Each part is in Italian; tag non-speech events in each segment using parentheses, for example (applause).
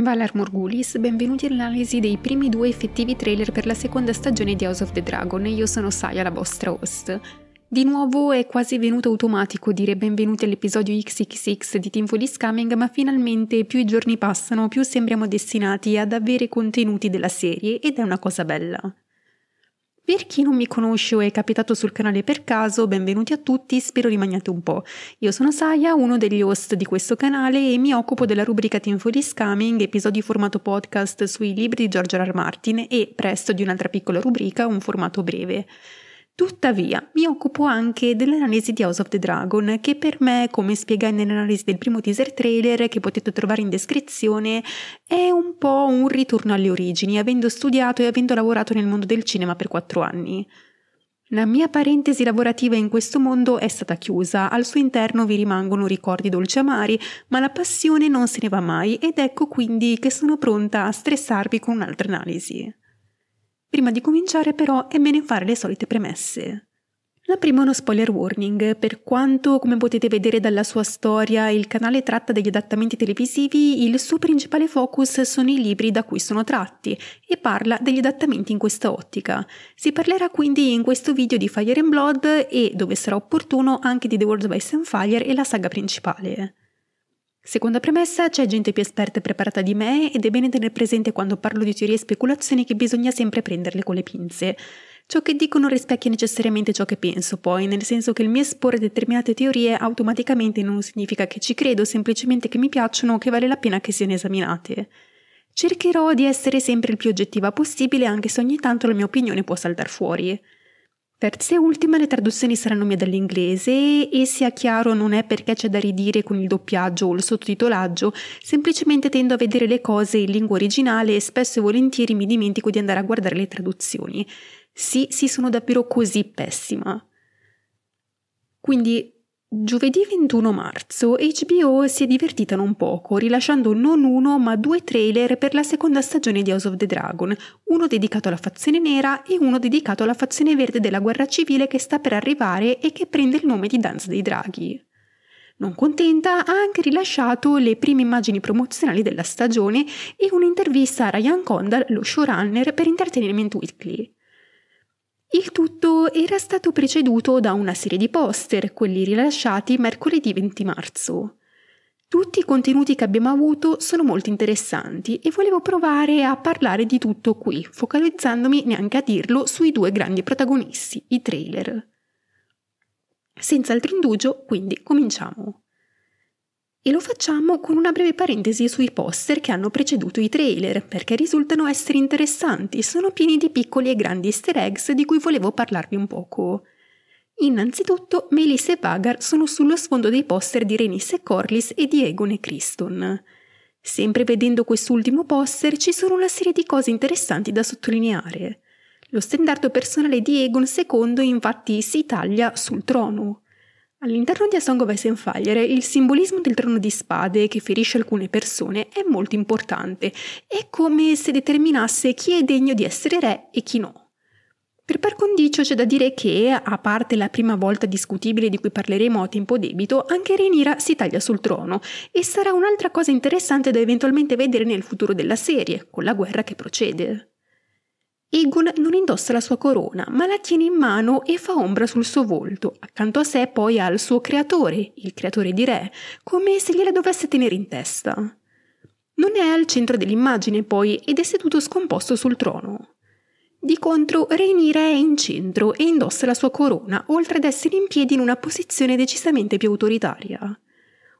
Valar Morgulis, benvenuti all'analisi dei primi due effettivi trailer per la seconda stagione di House of the Dragon, io sono Saya, la vostra host. Di nuovo è quasi venuto automatico dire benvenuti all'episodio XXX di Teamful is Coming, ma finalmente più i giorni passano, più sembriamo destinati ad avere contenuti della serie ed è una cosa bella. Per chi non mi conosce o è capitato sul canale per caso, benvenuti a tutti, spero rimaniate un po'. Io sono Saya, uno degli host di questo canale e mi occupo della rubrica Team for Scamming, episodio formato podcast sui libri di George R. R. Martin e presto di un'altra piccola rubrica, un formato breve. Tuttavia, mi occupo anche dell'analisi di House of the Dragon, che per me, come spiegai nell'analisi del primo teaser trailer che potete trovare in descrizione, è un po' un ritorno alle origini, avendo studiato e avendo lavorato nel mondo del cinema per quattro anni. La mia parentesi lavorativa in questo mondo è stata chiusa, al suo interno vi rimangono ricordi dolci amari, ma la passione non se ne va mai ed ecco quindi che sono pronta a stressarvi con un'altra analisi. Prima di cominciare però è bene fare le solite premesse. La prima è uno spoiler warning, per quanto, come potete vedere dalla sua storia, il canale tratta degli adattamenti televisivi, il suo principale focus sono i libri da cui sono tratti e parla degli adattamenti in questa ottica. Si parlerà quindi in questo video di Fire and Blood e, dove sarà opportuno, anche di The World of Ice and Fire e la saga principale. Seconda premessa, c'è gente più esperta e preparata di me ed è bene tenere presente quando parlo di teorie e speculazioni che bisogna sempre prenderle con le pinze. Ciò che dico non rispecchia necessariamente ciò che penso, poi, nel senso che il mio esporre determinate teorie automaticamente non significa che ci credo, semplicemente che mi piacciono o che vale la pena che siano esaminate. Cercherò di essere sempre il più oggettiva possibile, anche se ogni tanto la mia opinione può saltar fuori. Terza e ultima le traduzioni saranno mie dall'inglese e sia chiaro non è perché c'è da ridire con il doppiaggio o il sottotitolaggio, semplicemente tendo a vedere le cose in lingua originale e spesso e volentieri mi dimentico di andare a guardare le traduzioni. Sì, sì, sono davvero così pessima. Quindi Giovedì 21 marzo HBO si è divertita non poco, rilasciando non uno ma due trailer per la seconda stagione di House of the Dragon, uno dedicato alla fazione nera e uno dedicato alla fazione verde della guerra civile che sta per arrivare e che prende il nome di Danza dei Draghi. Non contenta, ha anche rilasciato le prime immagini promozionali della stagione e un'intervista a Ryan Condal, lo showrunner per Entertainment Weekly. Il tutto era stato preceduto da una serie di poster, quelli rilasciati mercoledì 20 marzo. Tutti i contenuti che abbiamo avuto sono molto interessanti e volevo provare a parlare di tutto qui, focalizzandomi neanche a dirlo sui due grandi protagonisti, i trailer. Senza altro indugio, quindi cominciamo. E lo facciamo con una breve parentesi sui poster che hanno preceduto i trailer, perché risultano essere interessanti, sono pieni di piccoli e grandi easter eggs di cui volevo parlarvi un poco. Innanzitutto, Melissa e Vagar sono sullo sfondo dei poster di Renisse Corliss e di Egon e Criston. Sempre vedendo quest'ultimo poster ci sono una serie di cose interessanti da sottolineare. Lo standard personale di Egon II infatti si taglia sul trono. All'interno di A Song of Ice and Fire, il simbolismo del trono di spade che ferisce alcune persone è molto importante, è come se determinasse chi è degno di essere re e chi no. Per par condicio c'è da dire che, a parte la prima volta discutibile di cui parleremo a tempo debito, anche Renira si taglia sul trono e sarà un'altra cosa interessante da eventualmente vedere nel futuro della serie, con la guerra che procede. Egon non indossa la sua corona, ma la tiene in mano e fa ombra sul suo volto. Accanto a sé poi ha il suo creatore, il creatore di re, come se gliela dovesse tenere in testa. Non è al centro dell'immagine poi ed è seduto scomposto sul trono. Di contro, Rhaenyra è in centro e indossa la sua corona, oltre ad essere in piedi in una posizione decisamente più autoritaria.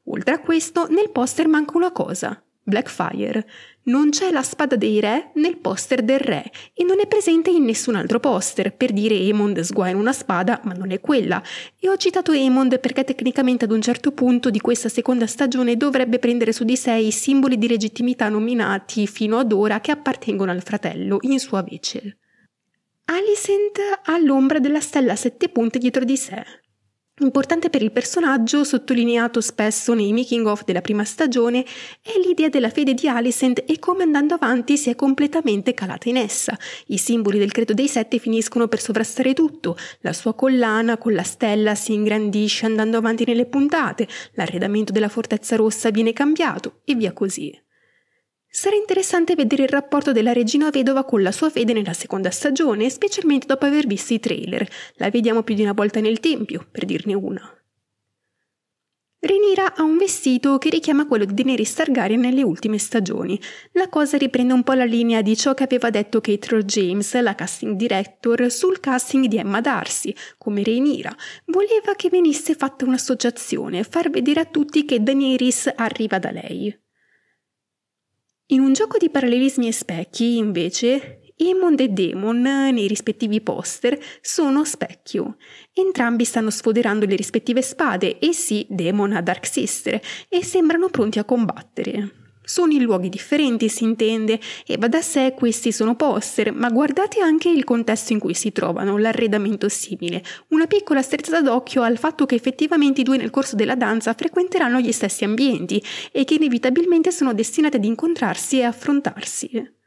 Oltre a questo, nel poster manca una cosa, Blackfire. Non c'è la spada dei re nel poster del re e non è presente in nessun altro poster, per dire Emond sguaina una spada, ma non è quella. E ho citato Emond perché tecnicamente ad un certo punto di questa seconda stagione dovrebbe prendere su di sé i simboli di legittimità nominati fino ad ora che appartengono al fratello, in sua Vecel. Alicent ha l'ombra della stella a sette punte dietro di sé, Importante per il personaggio, sottolineato spesso nei making of della prima stagione, è l'idea della fede di Alicent e come andando avanti si è completamente calata in essa. I simboli del credo dei sette finiscono per sovrastare tutto, la sua collana con la stella si ingrandisce andando avanti nelle puntate, l'arredamento della fortezza rossa viene cambiato e via così. Sarà interessante vedere il rapporto della regina vedova con la sua fede nella seconda stagione, specialmente dopo aver visto i trailer. La vediamo più di una volta nel tempio, per dirne una. Rhaenyra ha un vestito che richiama quello di Daenerys Targaryen nelle ultime stagioni. La cosa riprende un po' la linea di ciò che aveva detto Kate Roll James, la casting director, sul casting di Emma Darcy, come Rhaenyra. Voleva che venisse fatta un'associazione, far vedere a tutti che Daenerys arriva da lei. In un gioco di parallelismi e specchi, invece, Hammond e Demon nei rispettivi poster sono specchio. Entrambi stanno sfoderando le rispettive spade e sì, Demon a Dark Sister e sembrano pronti a combattere. Sono in luoghi differenti, si intende, e va da sé questi sono poster, ma guardate anche il contesto in cui si trovano, l'arredamento simile. Una piccola strizzata d'occhio al fatto che effettivamente i due nel corso della danza frequenteranno gli stessi ambienti e che inevitabilmente sono destinati ad incontrarsi e affrontarsi.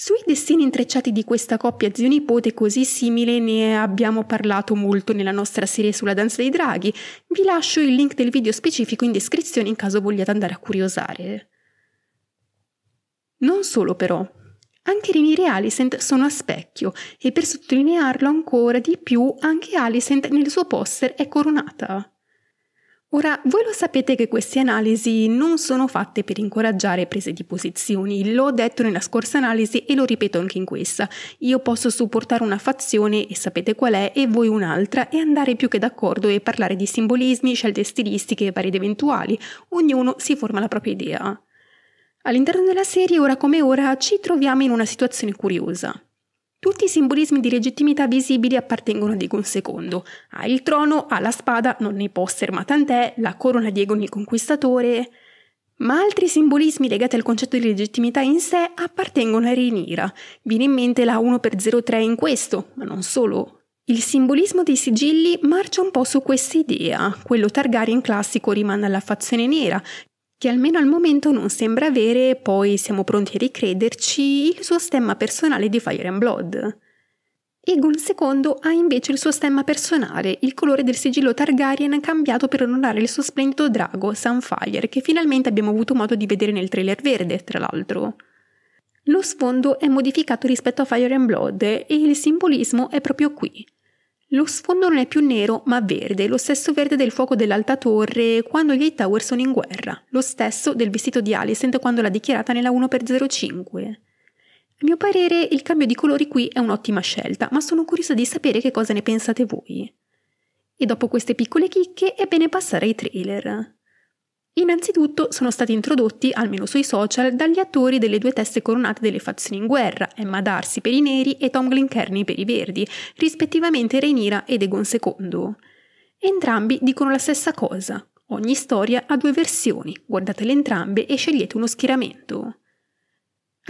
Sui destini intrecciati di questa coppia zio-nipote così simile ne abbiamo parlato molto nella nostra serie sulla danza dei draghi. Vi lascio il link del video specifico in descrizione in caso vogliate andare a curiosare. Non solo però. Anche Rhaenyra e Alicent sono a specchio e per sottolinearlo ancora di più anche Alicent nel suo poster è coronata. Ora, voi lo sapete che queste analisi non sono fatte per incoraggiare prese di posizioni, l'ho detto nella scorsa analisi e lo ripeto anche in questa. Io posso supportare una fazione e sapete qual è e voi un'altra e andare più che d'accordo e parlare di simbolismi, scelte stilistiche e varie ed eventuali, ognuno si forma la propria idea. All'interno della serie, ora come ora, ci troviamo in una situazione curiosa. Tutti i simbolismi di legittimità visibili appartengono a Diego II. Ha il trono, ha la spada, non ne può ma tant'è, la corona di Egon il Conquistatore. Ma altri simbolismi legati al concetto di legittimità in sé appartengono a Rhaenyra. Viene in mente la 1 x 03 in questo, ma non solo. Il simbolismo dei sigilli marcia un po' su questa idea. Quello Targaryen classico rimane alla fazione nera, che almeno al momento non sembra avere, poi siamo pronti a ricrederci, il suo stemma personale di Fire and Blood. Egon II ha invece il suo stemma personale, il colore del sigillo Targaryen cambiato per onorare il suo splendido drago, Sunfire, che finalmente abbiamo avuto modo di vedere nel trailer verde, tra l'altro. Lo sfondo è modificato rispetto a Fire and Blood e il simbolismo è proprio qui. Lo sfondo non è più nero ma verde, lo stesso verde del fuoco dell'alta torre quando gli Hightower sono in guerra, lo stesso del vestito di Alicent quando l'ha dichiarata nella 1x05. A mio parere il cambio di colori qui è un'ottima scelta, ma sono curiosa di sapere che cosa ne pensate voi. E dopo queste piccole chicche è bene passare ai trailer. Innanzitutto sono stati introdotti, almeno sui social, dagli attori delle due teste coronate delle fazioni in guerra, Emma Darcy per i neri e Tom Glencairney per i verdi, rispettivamente Rhaenyra ed Egon II. Entrambi dicono la stessa cosa. Ogni storia ha due versioni, guardatele entrambe e scegliete uno schieramento.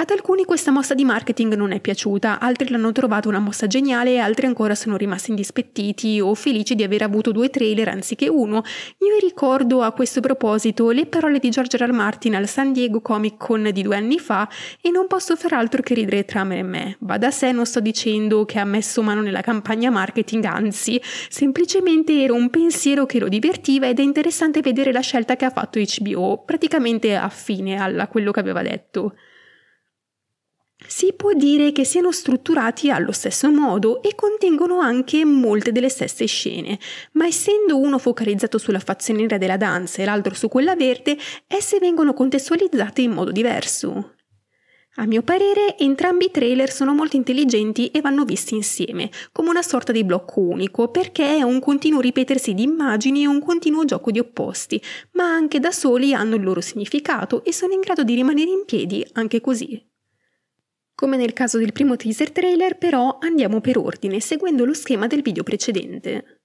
Ad alcuni questa mossa di marketing non è piaciuta, altri l'hanno trovata una mossa geniale e altri ancora sono rimasti indispettiti o felici di aver avuto due trailer anziché uno. Io ricordo a questo proposito le parole di George R. R. Martin al San Diego Comic Con di due anni fa e non posso far altro che ridere tra me e me. Va da sé non sto dicendo che ha messo mano nella campagna marketing, anzi, semplicemente era un pensiero che lo divertiva ed è interessante vedere la scelta che ha fatto HBO, praticamente affine a quello che aveva detto. Si può dire che siano strutturati allo stesso modo e contengono anche molte delle stesse scene, ma essendo uno focalizzato sulla fazione nera della danza e l'altro su quella verde, esse vengono contestualizzate in modo diverso. A mio parere, entrambi i trailer sono molto intelligenti e vanno visti insieme, come una sorta di blocco unico, perché è un continuo ripetersi di immagini e un continuo gioco di opposti, ma anche da soli hanno il loro significato e sono in grado di rimanere in piedi anche così. Come nel caso del primo teaser trailer, però, andiamo per ordine, seguendo lo schema del video precedente.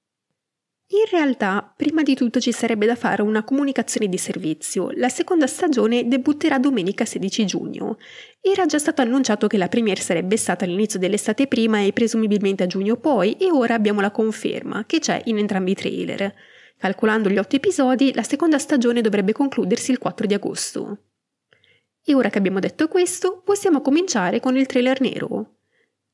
In realtà, prima di tutto ci sarebbe da fare una comunicazione di servizio. La seconda stagione debutterà domenica 16 giugno. Era già stato annunciato che la premiere sarebbe stata all'inizio dell'estate prima e presumibilmente a giugno poi, e ora abbiamo la conferma, che c'è in entrambi i trailer. Calcolando gli 8 episodi, la seconda stagione dovrebbe concludersi il 4 di agosto. E ora che abbiamo detto questo, possiamo cominciare con il trailer nero.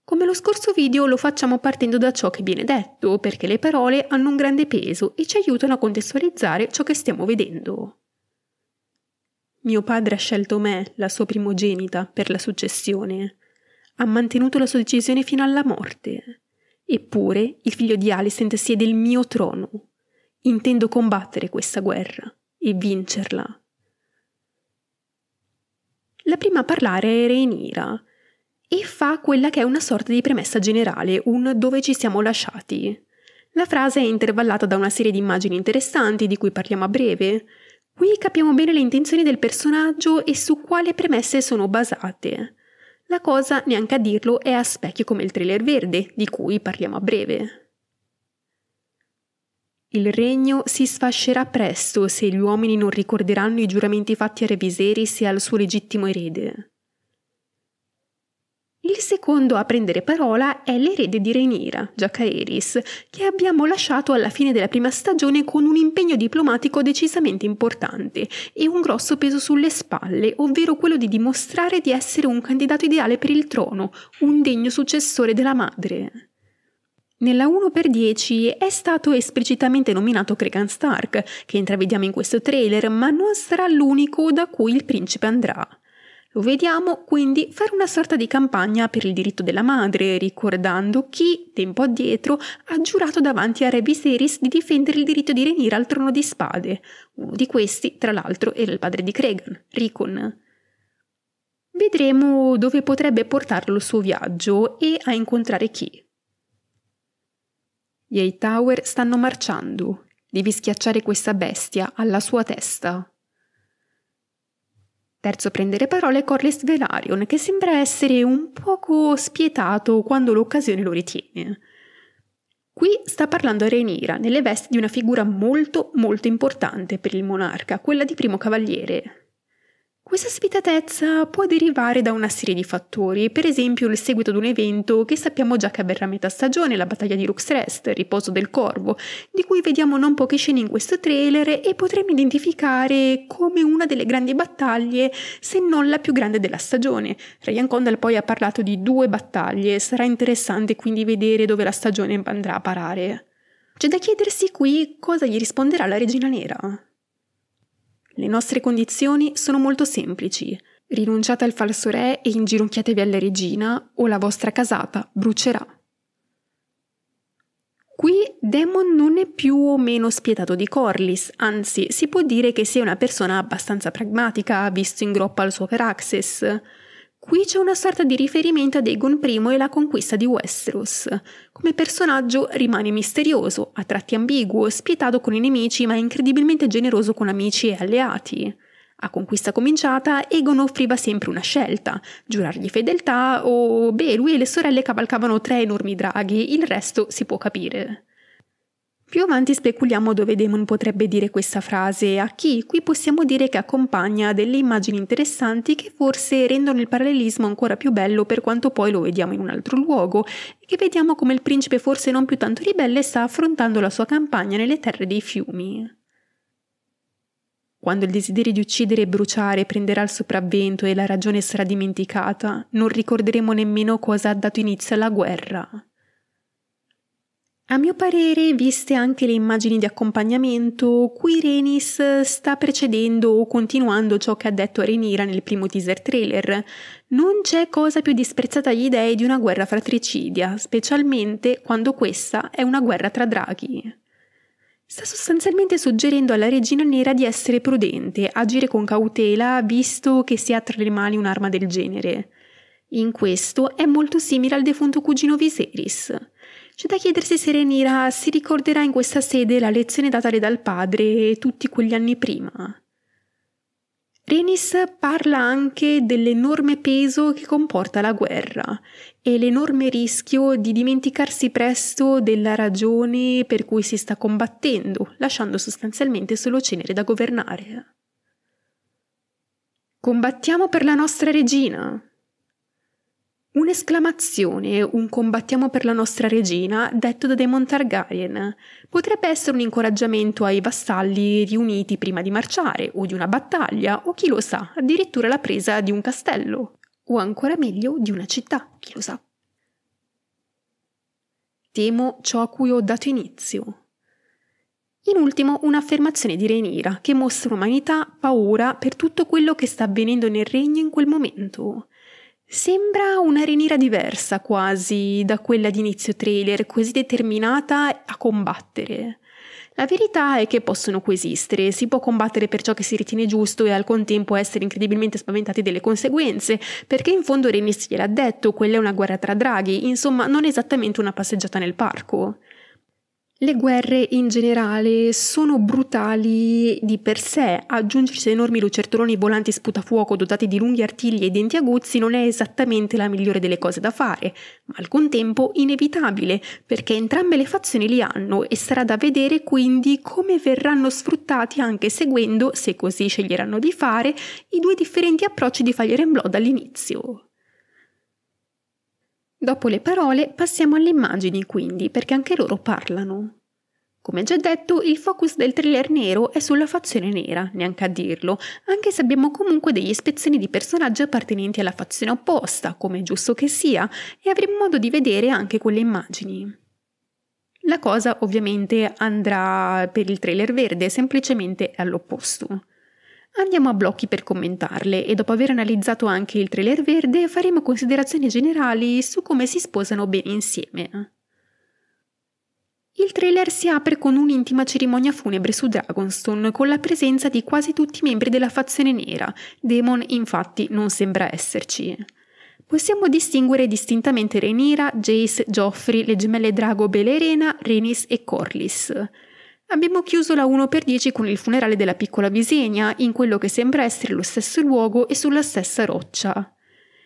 Come lo scorso video lo facciamo partendo da ciò che viene detto, perché le parole hanno un grande peso e ci aiutano a contestualizzare ciò che stiamo vedendo. Mio padre ha scelto me, la sua primogenita, per la successione. Ha mantenuto la sua decisione fino alla morte. Eppure il figlio di Alicent siede il mio trono. Intendo combattere questa guerra e vincerla. La prima a parlare è Renira e fa quella che è una sorta di premessa generale, un dove ci siamo lasciati. La frase è intervallata da una serie di immagini interessanti di cui parliamo a breve. Qui capiamo bene le intenzioni del personaggio e su quale premesse sono basate. La cosa, neanche a dirlo, è a specchio come il trailer verde, di cui parliamo a breve. Il regno si sfascerà presto se gli uomini non ricorderanno i giuramenti fatti a Re Viserys e al suo legittimo erede. Il secondo a prendere parola è l'erede di Rhaenyra, Giacaeris, che abbiamo lasciato alla fine della prima stagione con un impegno diplomatico decisamente importante e un grosso peso sulle spalle, ovvero quello di dimostrare di essere un candidato ideale per il trono, un degno successore della madre. Nella 1x10 è stato esplicitamente nominato Cregan Stark, che intravediamo in questo trailer, ma non sarà l'unico da cui il principe andrà. Lo vediamo quindi fare una sorta di campagna per il diritto della madre, ricordando chi, tempo addietro, ha giurato davanti a Re Viserys di difendere il diritto di renire al trono di spade. Uno di questi, tra l'altro, era il padre di Cregan, Ricon. Vedremo dove potrebbe portarlo il suo viaggio e a incontrare chi. Gli Hightower stanno marciando. Devi schiacciare questa bestia alla sua testa. Terzo prendere parole Corlys Velaryon, che sembra essere un poco spietato quando l'occasione lo ritiene. Qui sta parlando Rhaenyra nelle vesti di una figura molto molto importante per il monarca, quella di primo cavaliere, questa svitatezza può derivare da una serie di fattori, per esempio il seguito ad un evento che sappiamo già che avverrà a metà stagione, la battaglia di Luxrest, il riposo del corvo, di cui vediamo non poche scene in questo trailer e potremmo identificare come una delle grandi battaglie, se non la più grande della stagione. Ryan Condal poi ha parlato di due battaglie, sarà interessante quindi vedere dove la stagione andrà a parare. C'è da chiedersi qui cosa gli risponderà la regina nera. Le nostre condizioni sono molto semplici. Rinunciate al falso re e inginocchiatevi alla regina o la vostra casata brucerà. Qui Demon non è più o meno spietato di Corlys, anzi si può dire che sia una persona abbastanza pragmatica, visto in groppa al suo Peraxes. Qui c'è una sorta di riferimento ad Egon I e la conquista di Westeros. Come personaggio rimane misterioso, a tratti ambiguo, spietato con i nemici ma incredibilmente generoso con amici e alleati. A conquista cominciata, Egon offriva sempre una scelta, giurargli fedeltà o, beh, lui e le sorelle cavalcavano tre enormi draghi, il resto si può capire. Più avanti speculiamo dove Damon potrebbe dire questa frase, a chi qui possiamo dire che accompagna delle immagini interessanti che forse rendono il parallelismo ancora più bello per quanto poi lo vediamo in un altro luogo e che vediamo come il principe forse non più tanto ribelle sta affrontando la sua campagna nelle terre dei fiumi. Quando il desiderio di uccidere e bruciare prenderà il sopravvento e la ragione sarà dimenticata, non ricorderemo nemmeno cosa ha dato inizio alla guerra. A mio parere, viste anche le immagini di accompagnamento, qui Renis sta precedendo o continuando ciò che ha detto Renira nel primo teaser trailer. Non c'è cosa più disprezzata agli dei di una guerra fratricidia, specialmente quando questa è una guerra tra draghi. Sta sostanzialmente suggerendo alla regina nera di essere prudente, agire con cautela, visto che si ha tra le mani un'arma del genere. In questo è molto simile al defunto cugino Viserys. C'è da chiedersi se Renira si ricorderà in questa sede la lezione datale dal padre tutti quegli anni prima. Renis parla anche dell'enorme peso che comporta la guerra e l'enorme rischio di dimenticarsi presto della ragione per cui si sta combattendo, lasciando sostanzialmente solo cenere da governare. Combattiamo per la nostra regina, Un'esclamazione, un combattiamo per la nostra regina, detto da Daemon Targaryen, potrebbe essere un incoraggiamento ai vassalli riuniti prima di marciare, o di una battaglia, o chi lo sa, addirittura la presa di un castello, o ancora meglio di una città, chi lo sa. Temo ciò a cui ho dato inizio. In ultimo, un'affermazione di Renira che mostra umanità, paura per tutto quello che sta avvenendo nel regno in quel momento Sembra una Renira diversa quasi da quella di inizio trailer, così determinata a combattere. La verità è che possono coesistere, si può combattere per ciò che si ritiene giusto e al contempo essere incredibilmente spaventati delle conseguenze, perché in fondo Renis gliel'ha detto, quella è una guerra tra draghi, insomma non esattamente una passeggiata nel parco. Le guerre in generale sono brutali di per sé, aggiungersi a enormi lucertoloni volanti sputafuoco dotati di lunghi artigli e denti aguzzi non è esattamente la migliore delle cose da fare, ma al contempo inevitabile, perché entrambe le fazioni li hanno e sarà da vedere quindi come verranno sfruttati anche seguendo, se così sceglieranno di fare, i due differenti approcci di Fire and Blood all'inizio. Dopo le parole passiamo alle immagini quindi, perché anche loro parlano. Come già detto, il focus del thriller nero è sulla fazione nera, neanche a dirlo, anche se abbiamo comunque degli spezzoni di personaggi appartenenti alla fazione opposta, come è giusto che sia, e avremo modo di vedere anche quelle immagini. La cosa ovviamente andrà per il trailer verde semplicemente all'opposto. Andiamo a blocchi per commentarle e dopo aver analizzato anche il trailer verde faremo considerazioni generali su come si sposano bene insieme. Il trailer si apre con un'intima cerimonia funebre su Dragonstone con la presenza di quasi tutti i membri della fazione nera. Demon infatti non sembra esserci. Possiamo distinguere distintamente Renira, Jace, Joffrey, le gemelle Drago Belerena, Renis e Corlys. Abbiamo chiuso la 1 x 10 con il funerale della piccola Visegna, in quello che sembra essere lo stesso luogo e sulla stessa roccia.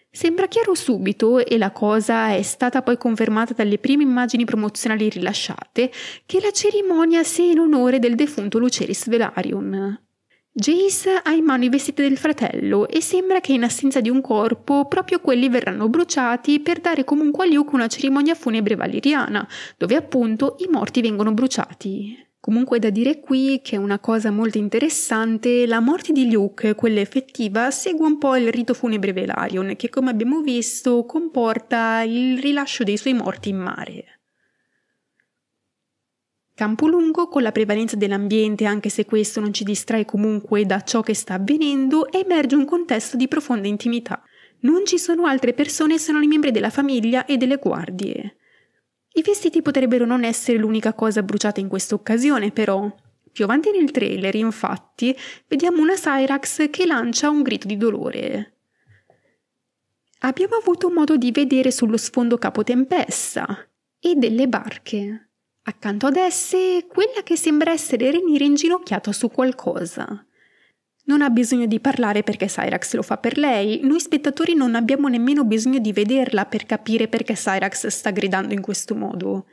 Sembra chiaro subito, e la cosa è stata poi confermata dalle prime immagini promozionali rilasciate, che la cerimonia sia in onore del defunto Luceris Velarion. Jace ha in mano i vestiti del fratello e sembra che in assenza di un corpo proprio quelli verranno bruciati per dare comunque a Luke una cerimonia funebre valeriana, dove appunto i morti vengono bruciati. Comunque è da dire qui che una cosa molto interessante, la morte di Luke, quella effettiva, segue un po' il rito funebre Velarion, che come abbiamo visto comporta il rilascio dei suoi morti in mare. Campolungo, con la prevalenza dell'ambiente, anche se questo non ci distrae comunque da ciò che sta avvenendo, emerge un contesto di profonda intimità. Non ci sono altre persone se non i membri della famiglia e delle guardie. I vestiti potrebbero non essere l'unica cosa bruciata in questa occasione, però. Più avanti nel trailer, infatti, vediamo una Cyrax che lancia un grido di dolore. Abbiamo avuto modo di vedere sullo sfondo Capo Tempesta e delle barche. Accanto ad esse, quella che sembra essere Renire inginocchiata su qualcosa. Non ha bisogno di parlare perché Cyrax lo fa per lei, noi spettatori non abbiamo nemmeno bisogno di vederla per capire perché Cyrax sta gridando in questo modo.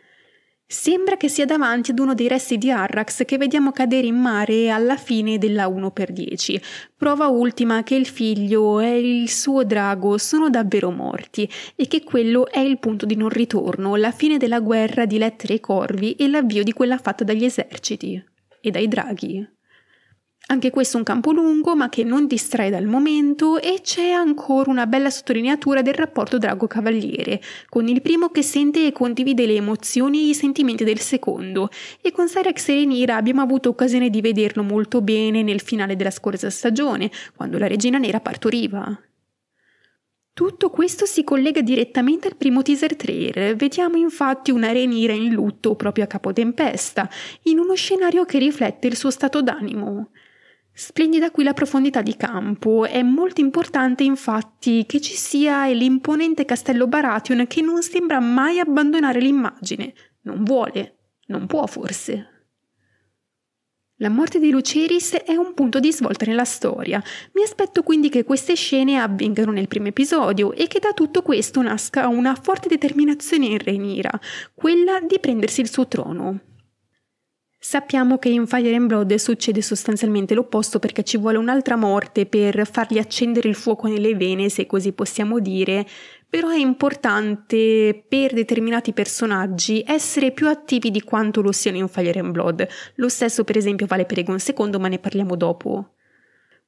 Sembra che sia davanti ad uno dei resti di Arrax che vediamo cadere in mare alla fine della 1x10. Prova ultima che il figlio e il suo drago sono davvero morti e che quello è il punto di non ritorno, la fine della guerra di lettere e corvi e l'avvio di quella fatta dagli eserciti e dai draghi. Anche questo è un campo lungo ma che non distrae dal momento e c'è ancora una bella sottolineatura del rapporto drago-cavaliere, con il primo che sente e condivide le emozioni e i sentimenti del secondo e con Cyrex e Renira abbiamo avuto occasione di vederlo molto bene nel finale della scorsa stagione, quando la regina nera partoriva. Tutto questo si collega direttamente al primo teaser trailer. Vediamo infatti una Renira in lutto proprio a capotempesta, in uno scenario che riflette il suo stato d'animo. Splendida qui la profondità di campo, è molto importante infatti che ci sia l'imponente castello Baratheon che non sembra mai abbandonare l'immagine, non vuole, non può forse. La morte di Luceris è un punto di svolta nella storia. Mi aspetto quindi che queste scene avvengano nel primo episodio e che da tutto questo nasca una forte determinazione in Rhaenyra, quella di prendersi il suo trono. Sappiamo che in Fire and Blood succede sostanzialmente l'opposto perché ci vuole un'altra morte per fargli accendere il fuoco nelle vene, se così possiamo dire, però è importante per determinati personaggi essere più attivi di quanto lo siano in Fire and Blood. Lo stesso per esempio vale per Egon II, ma ne parliamo dopo.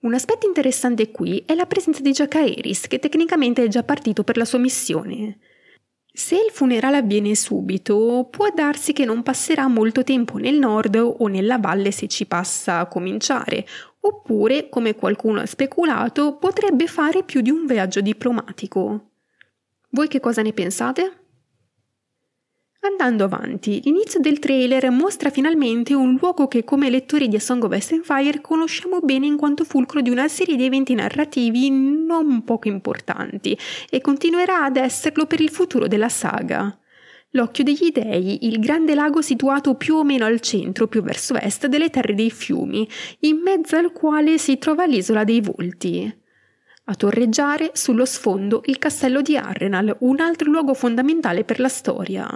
Un aspetto interessante qui è la presenza di Jack Aeris, che tecnicamente è già partito per la sua missione. Se il funerale avviene subito, può darsi che non passerà molto tempo nel nord o nella valle se ci passa a cominciare, oppure, come qualcuno ha speculato, potrebbe fare più di un viaggio diplomatico. Voi che cosa ne pensate? Andando avanti, l'inizio del trailer mostra finalmente un luogo che come lettori di A Song of Ice and Fire conosciamo bene in quanto fulcro di una serie di eventi narrativi non poco importanti e continuerà ad esserlo per il futuro della saga. L'occhio degli dei, il grande lago situato più o meno al centro, più verso est, delle terre dei fiumi, in mezzo al quale si trova l'isola dei volti. A torreggiare sullo sfondo il castello di Arrenal, un altro luogo fondamentale per la storia.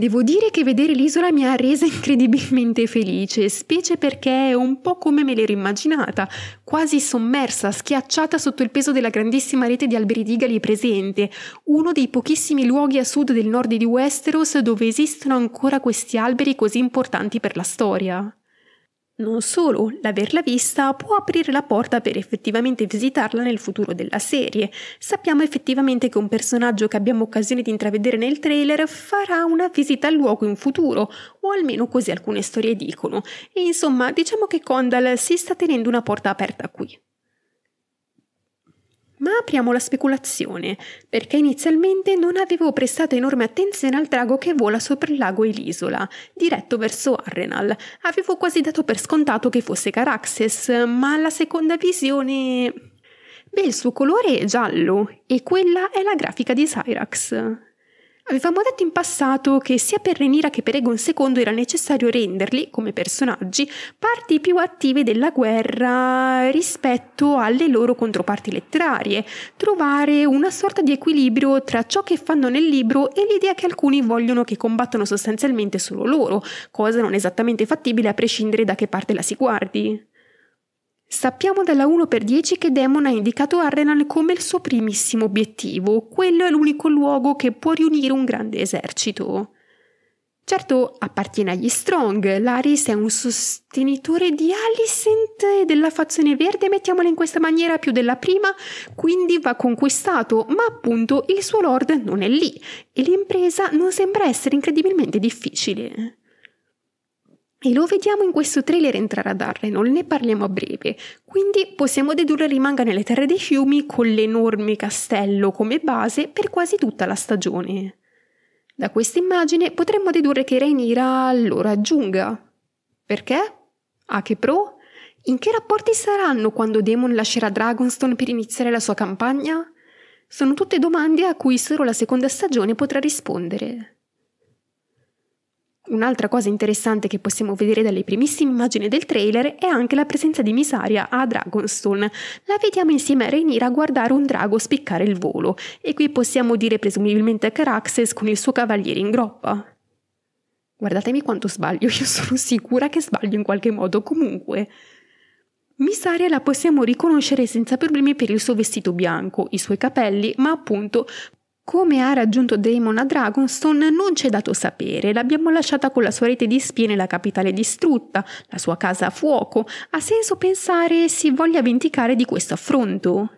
Devo dire che vedere l'isola mi ha resa incredibilmente felice, specie perché è un po' come me l'ero immaginata, quasi sommersa, schiacciata sotto il peso della grandissima rete di alberi d'Igali presente, uno dei pochissimi luoghi a sud del nord di Westeros dove esistono ancora questi alberi così importanti per la storia. Non solo, l'averla vista può aprire la porta per effettivamente visitarla nel futuro della serie. Sappiamo effettivamente che un personaggio che abbiamo occasione di intravedere nel trailer farà una visita al luogo in futuro, o almeno così alcune storie dicono. E insomma, diciamo che Condal si sta tenendo una porta aperta qui. Ma apriamo la speculazione, perché inizialmente non avevo prestato enorme attenzione al drago che vola sopra il lago e l'isola, diretto verso Arrenal. Avevo quasi dato per scontato che fosse Caraxes, ma alla seconda visione... Beh, il suo colore è giallo e quella è la grafica di Cyrax. Avevamo detto in passato che sia per Renira che per Egon II era necessario renderli, come personaggi, parti più attive della guerra rispetto alle loro controparti letterarie, trovare una sorta di equilibrio tra ciò che fanno nel libro e l'idea che alcuni vogliono che combattano sostanzialmente solo loro, cosa non esattamente fattibile a prescindere da che parte la si guardi. Sappiamo dalla 1 x 10 che Demon ha indicato Arrenan come il suo primissimo obiettivo, quello è l'unico luogo che può riunire un grande esercito. Certo, appartiene agli Strong, Laris è un sostenitore di Alicent e della fazione verde, mettiamola in questa maniera, più della prima, quindi va conquistato, ma appunto il suo lord non è lì e l'impresa non sembra essere incredibilmente difficile. E lo vediamo in questo trailer entrare ad Arlenol, ne parliamo a breve. Quindi possiamo dedurre rimanga nelle terre dei fiumi con l'enorme castello come base per quasi tutta la stagione. Da questa immagine potremmo dedurre che Rhaenyra lo raggiunga. Perché? A che pro? In che rapporti saranno quando Demon lascerà Dragonstone per iniziare la sua campagna? Sono tutte domande a cui solo la seconda stagione potrà rispondere. Un'altra cosa interessante che possiamo vedere dalle primissime immagini del trailer è anche la presenza di Misaria a Dragonstone. La vediamo insieme a Rhaenyra a guardare un drago spiccare il volo, e qui possiamo dire presumibilmente Caraxes con il suo cavaliere in groppa. Guardatemi quanto sbaglio, (laughs) io sono sicura che sbaglio in qualche modo, comunque. Misaria la possiamo riconoscere senza problemi per il suo vestito bianco, i suoi capelli, ma appunto come ha raggiunto Damon a Dragonstone non ci è dato sapere, l'abbiamo lasciata con la sua rete di spine la capitale distrutta, la sua casa a fuoco, ha senso pensare si voglia vendicare di questo affronto?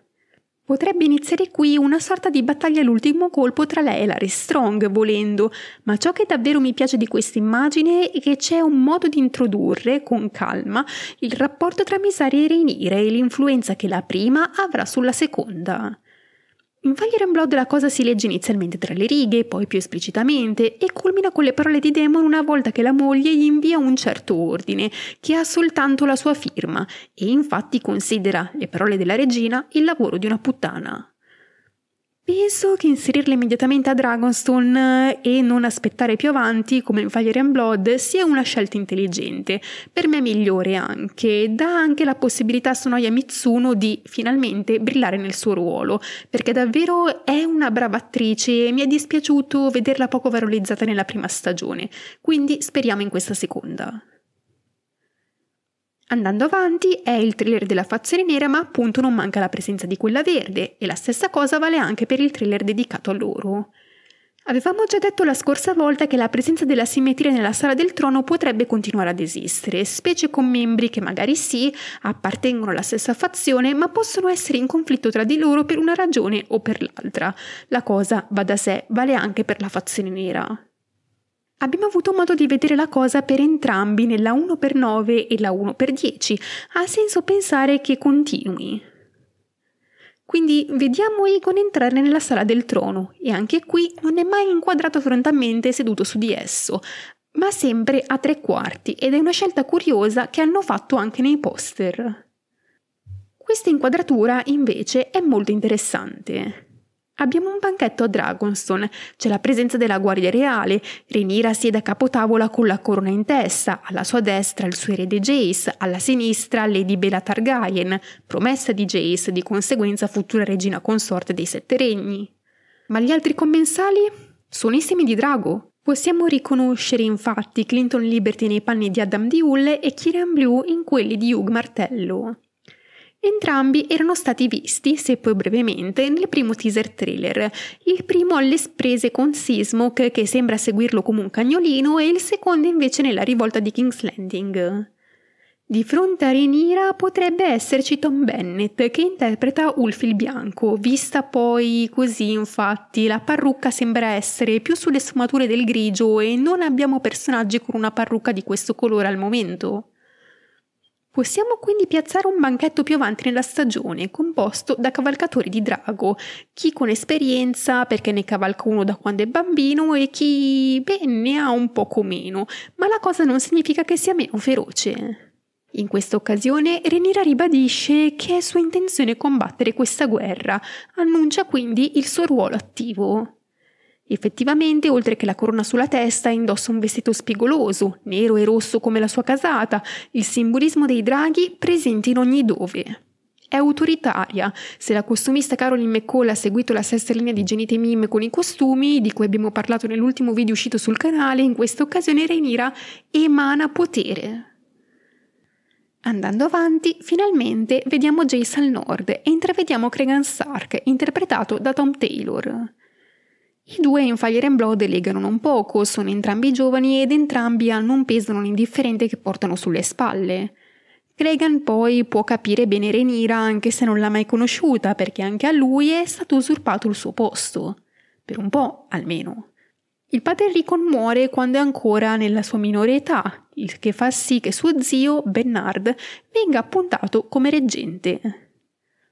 Potrebbe iniziare qui una sorta di battaglia all'ultimo colpo tra lei e Larry Strong, volendo, ma ciò che davvero mi piace di questa immagine è che c'è un modo di introdurre, con calma, il rapporto tra Miseria e Reinire e l'influenza che la prima avrà sulla seconda. In Fire and Blood la cosa si legge inizialmente tra le righe, poi più esplicitamente, e culmina con le parole di Demon una volta che la moglie gli invia un certo ordine, che ha soltanto la sua firma, e infatti considera le parole della regina il lavoro di una puttana. Penso che inserirla immediatamente a Dragonstone eh, e non aspettare più avanti, come in Fire and Blood, sia una scelta intelligente. Per me migliore anche, dà anche la possibilità a Sonoya Mitsuno di finalmente brillare nel suo ruolo, perché davvero è una brava attrice e mi è dispiaciuto vederla poco valorizzata nella prima stagione, quindi speriamo in questa seconda. Andando avanti è il thriller della fazione nera, ma appunto non manca la presenza di quella verde, e la stessa cosa vale anche per il thriller dedicato a loro. Avevamo già detto la scorsa volta che la presenza della simmetria nella sala del trono potrebbe continuare ad esistere, specie con membri che magari sì, appartengono alla stessa fazione, ma possono essere in conflitto tra di loro per una ragione o per l'altra. La cosa, va da sé, vale anche per la fazione nera. Abbiamo avuto modo di vedere la cosa per entrambi nella 1x9 e la 1x10. Ha senso pensare che continui. Quindi vediamo Egon entrare nella sala del trono e anche qui non è mai inquadrato frontalmente seduto su di esso, ma sempre a tre quarti ed è una scelta curiosa che hanno fatto anche nei poster. Questa inquadratura invece è molto interessante. Abbiamo un banchetto a Dragonstone, c'è la presenza della Guardia Reale, Renira siede a capotavola con la corona in testa, alla sua destra il suo erede Jace, alla sinistra Lady Bela Targaryen, promessa di Jace, di conseguenza futura regina consorte dei Sette Regni. Ma gli altri commensali? Sono i semi di drago. Possiamo riconoscere infatti Clinton Liberty nei panni di Adam di Hulle e Kieran Blue in quelli di Hugh Martello. Entrambi erano stati visti, seppur brevemente, nel primo teaser trailer, il primo alle sprese con Sismoc che sembra seguirlo come un cagnolino e il secondo invece nella rivolta di King's Landing. Di fronte a Renira potrebbe esserci Tom Bennett che interpreta Ulf il Bianco, vista poi così infatti la parrucca sembra essere più sulle sfumature del grigio e non abbiamo personaggi con una parrucca di questo colore al momento. Possiamo quindi piazzare un banchetto più avanti nella stagione, composto da cavalcatori di drago, chi con esperienza perché ne cavalca uno da quando è bambino e chi, beh, ne ha un poco meno, ma la cosa non significa che sia meno feroce. In questa occasione Renira ribadisce che è sua intenzione combattere questa guerra, annuncia quindi il suo ruolo attivo. Effettivamente, oltre che la corona sulla testa, indossa un vestito spigoloso, nero e rosso come la sua casata, il simbolismo dei draghi presente in ogni dove. È autoritaria. Se la costumista Caroline McCall ha seguito la stessa linea di Genite Mim con i costumi, di cui abbiamo parlato nell'ultimo video uscito sul canale, in questa occasione Rhaenyra emana potere. Andando avanti, finalmente vediamo Jace al nord e intravediamo Cregan Stark, interpretato da Tom Taylor. I due in Fire and Blood legano non poco, sono entrambi giovani ed entrambi hanno un peso non indifferente che portano sulle spalle. Cregan poi può capire bene Renira anche se non l'ha mai conosciuta perché anche a lui è stato usurpato il suo posto. Per un po' almeno. Il padre Ricon muore quando è ancora nella sua minore età, il che fa sì che suo zio, Bernard, venga appuntato come reggente.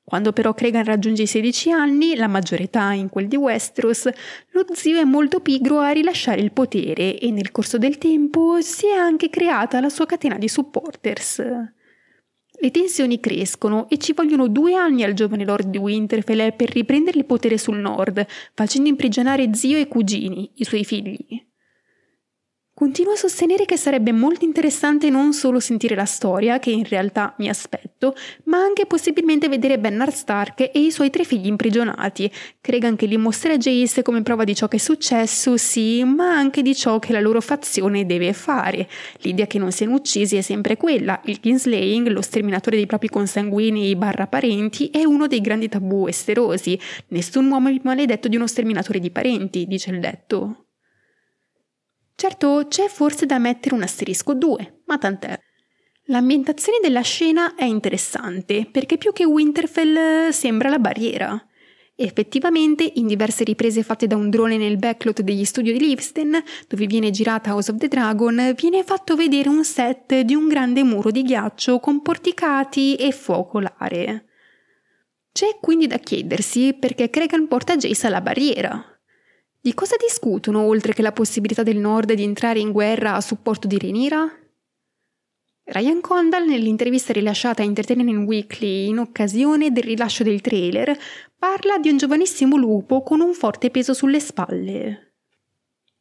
Quando però Cregan raggiunge i 16 anni, la maggiore età in quel di Westeros, lo zio è molto pigro a rilasciare il potere e nel corso del tempo si è anche creata la sua catena di supporters. Le tensioni crescono e ci vogliono due anni al giovane Lord di Winterfell per riprendere il potere sul nord, facendo imprigionare zio e cugini, i suoi figli. Continuo a sostenere che sarebbe molto interessante non solo sentire la storia, che in realtà mi aspetto, ma anche possibilmente vedere Bernard Stark e i suoi tre figli imprigionati. Cregan che li mostra Jace come prova di ciò che è successo, sì, ma anche di ciò che la loro fazione deve fare. L'idea che non siano uccisi è sempre quella. Il Kingslaying, lo sterminatore dei propri consanguinei barra parenti, è uno dei grandi tabù esterosi. Nessun uomo è più maledetto di uno sterminatore di parenti, dice il detto. Certo, c'è forse da mettere un asterisco 2, ma tant'è. L'ambientazione della scena è interessante perché più che Winterfell eh, sembra la barriera. Effettivamente, in diverse riprese fatte da un drone nel backlot degli studio di Livsten, dove viene girata House of the Dragon, viene fatto vedere un set di un grande muro di ghiaccio con porticati e focolare. C'è quindi da chiedersi perché Cregan porta Jace alla barriera, di cosa discutono oltre che la possibilità del Nord di entrare in guerra a supporto di Renira? Ryan Condal, nell'intervista rilasciata a Entertainment Weekly in occasione del rilascio del trailer, parla di un giovanissimo lupo con un forte peso sulle spalle.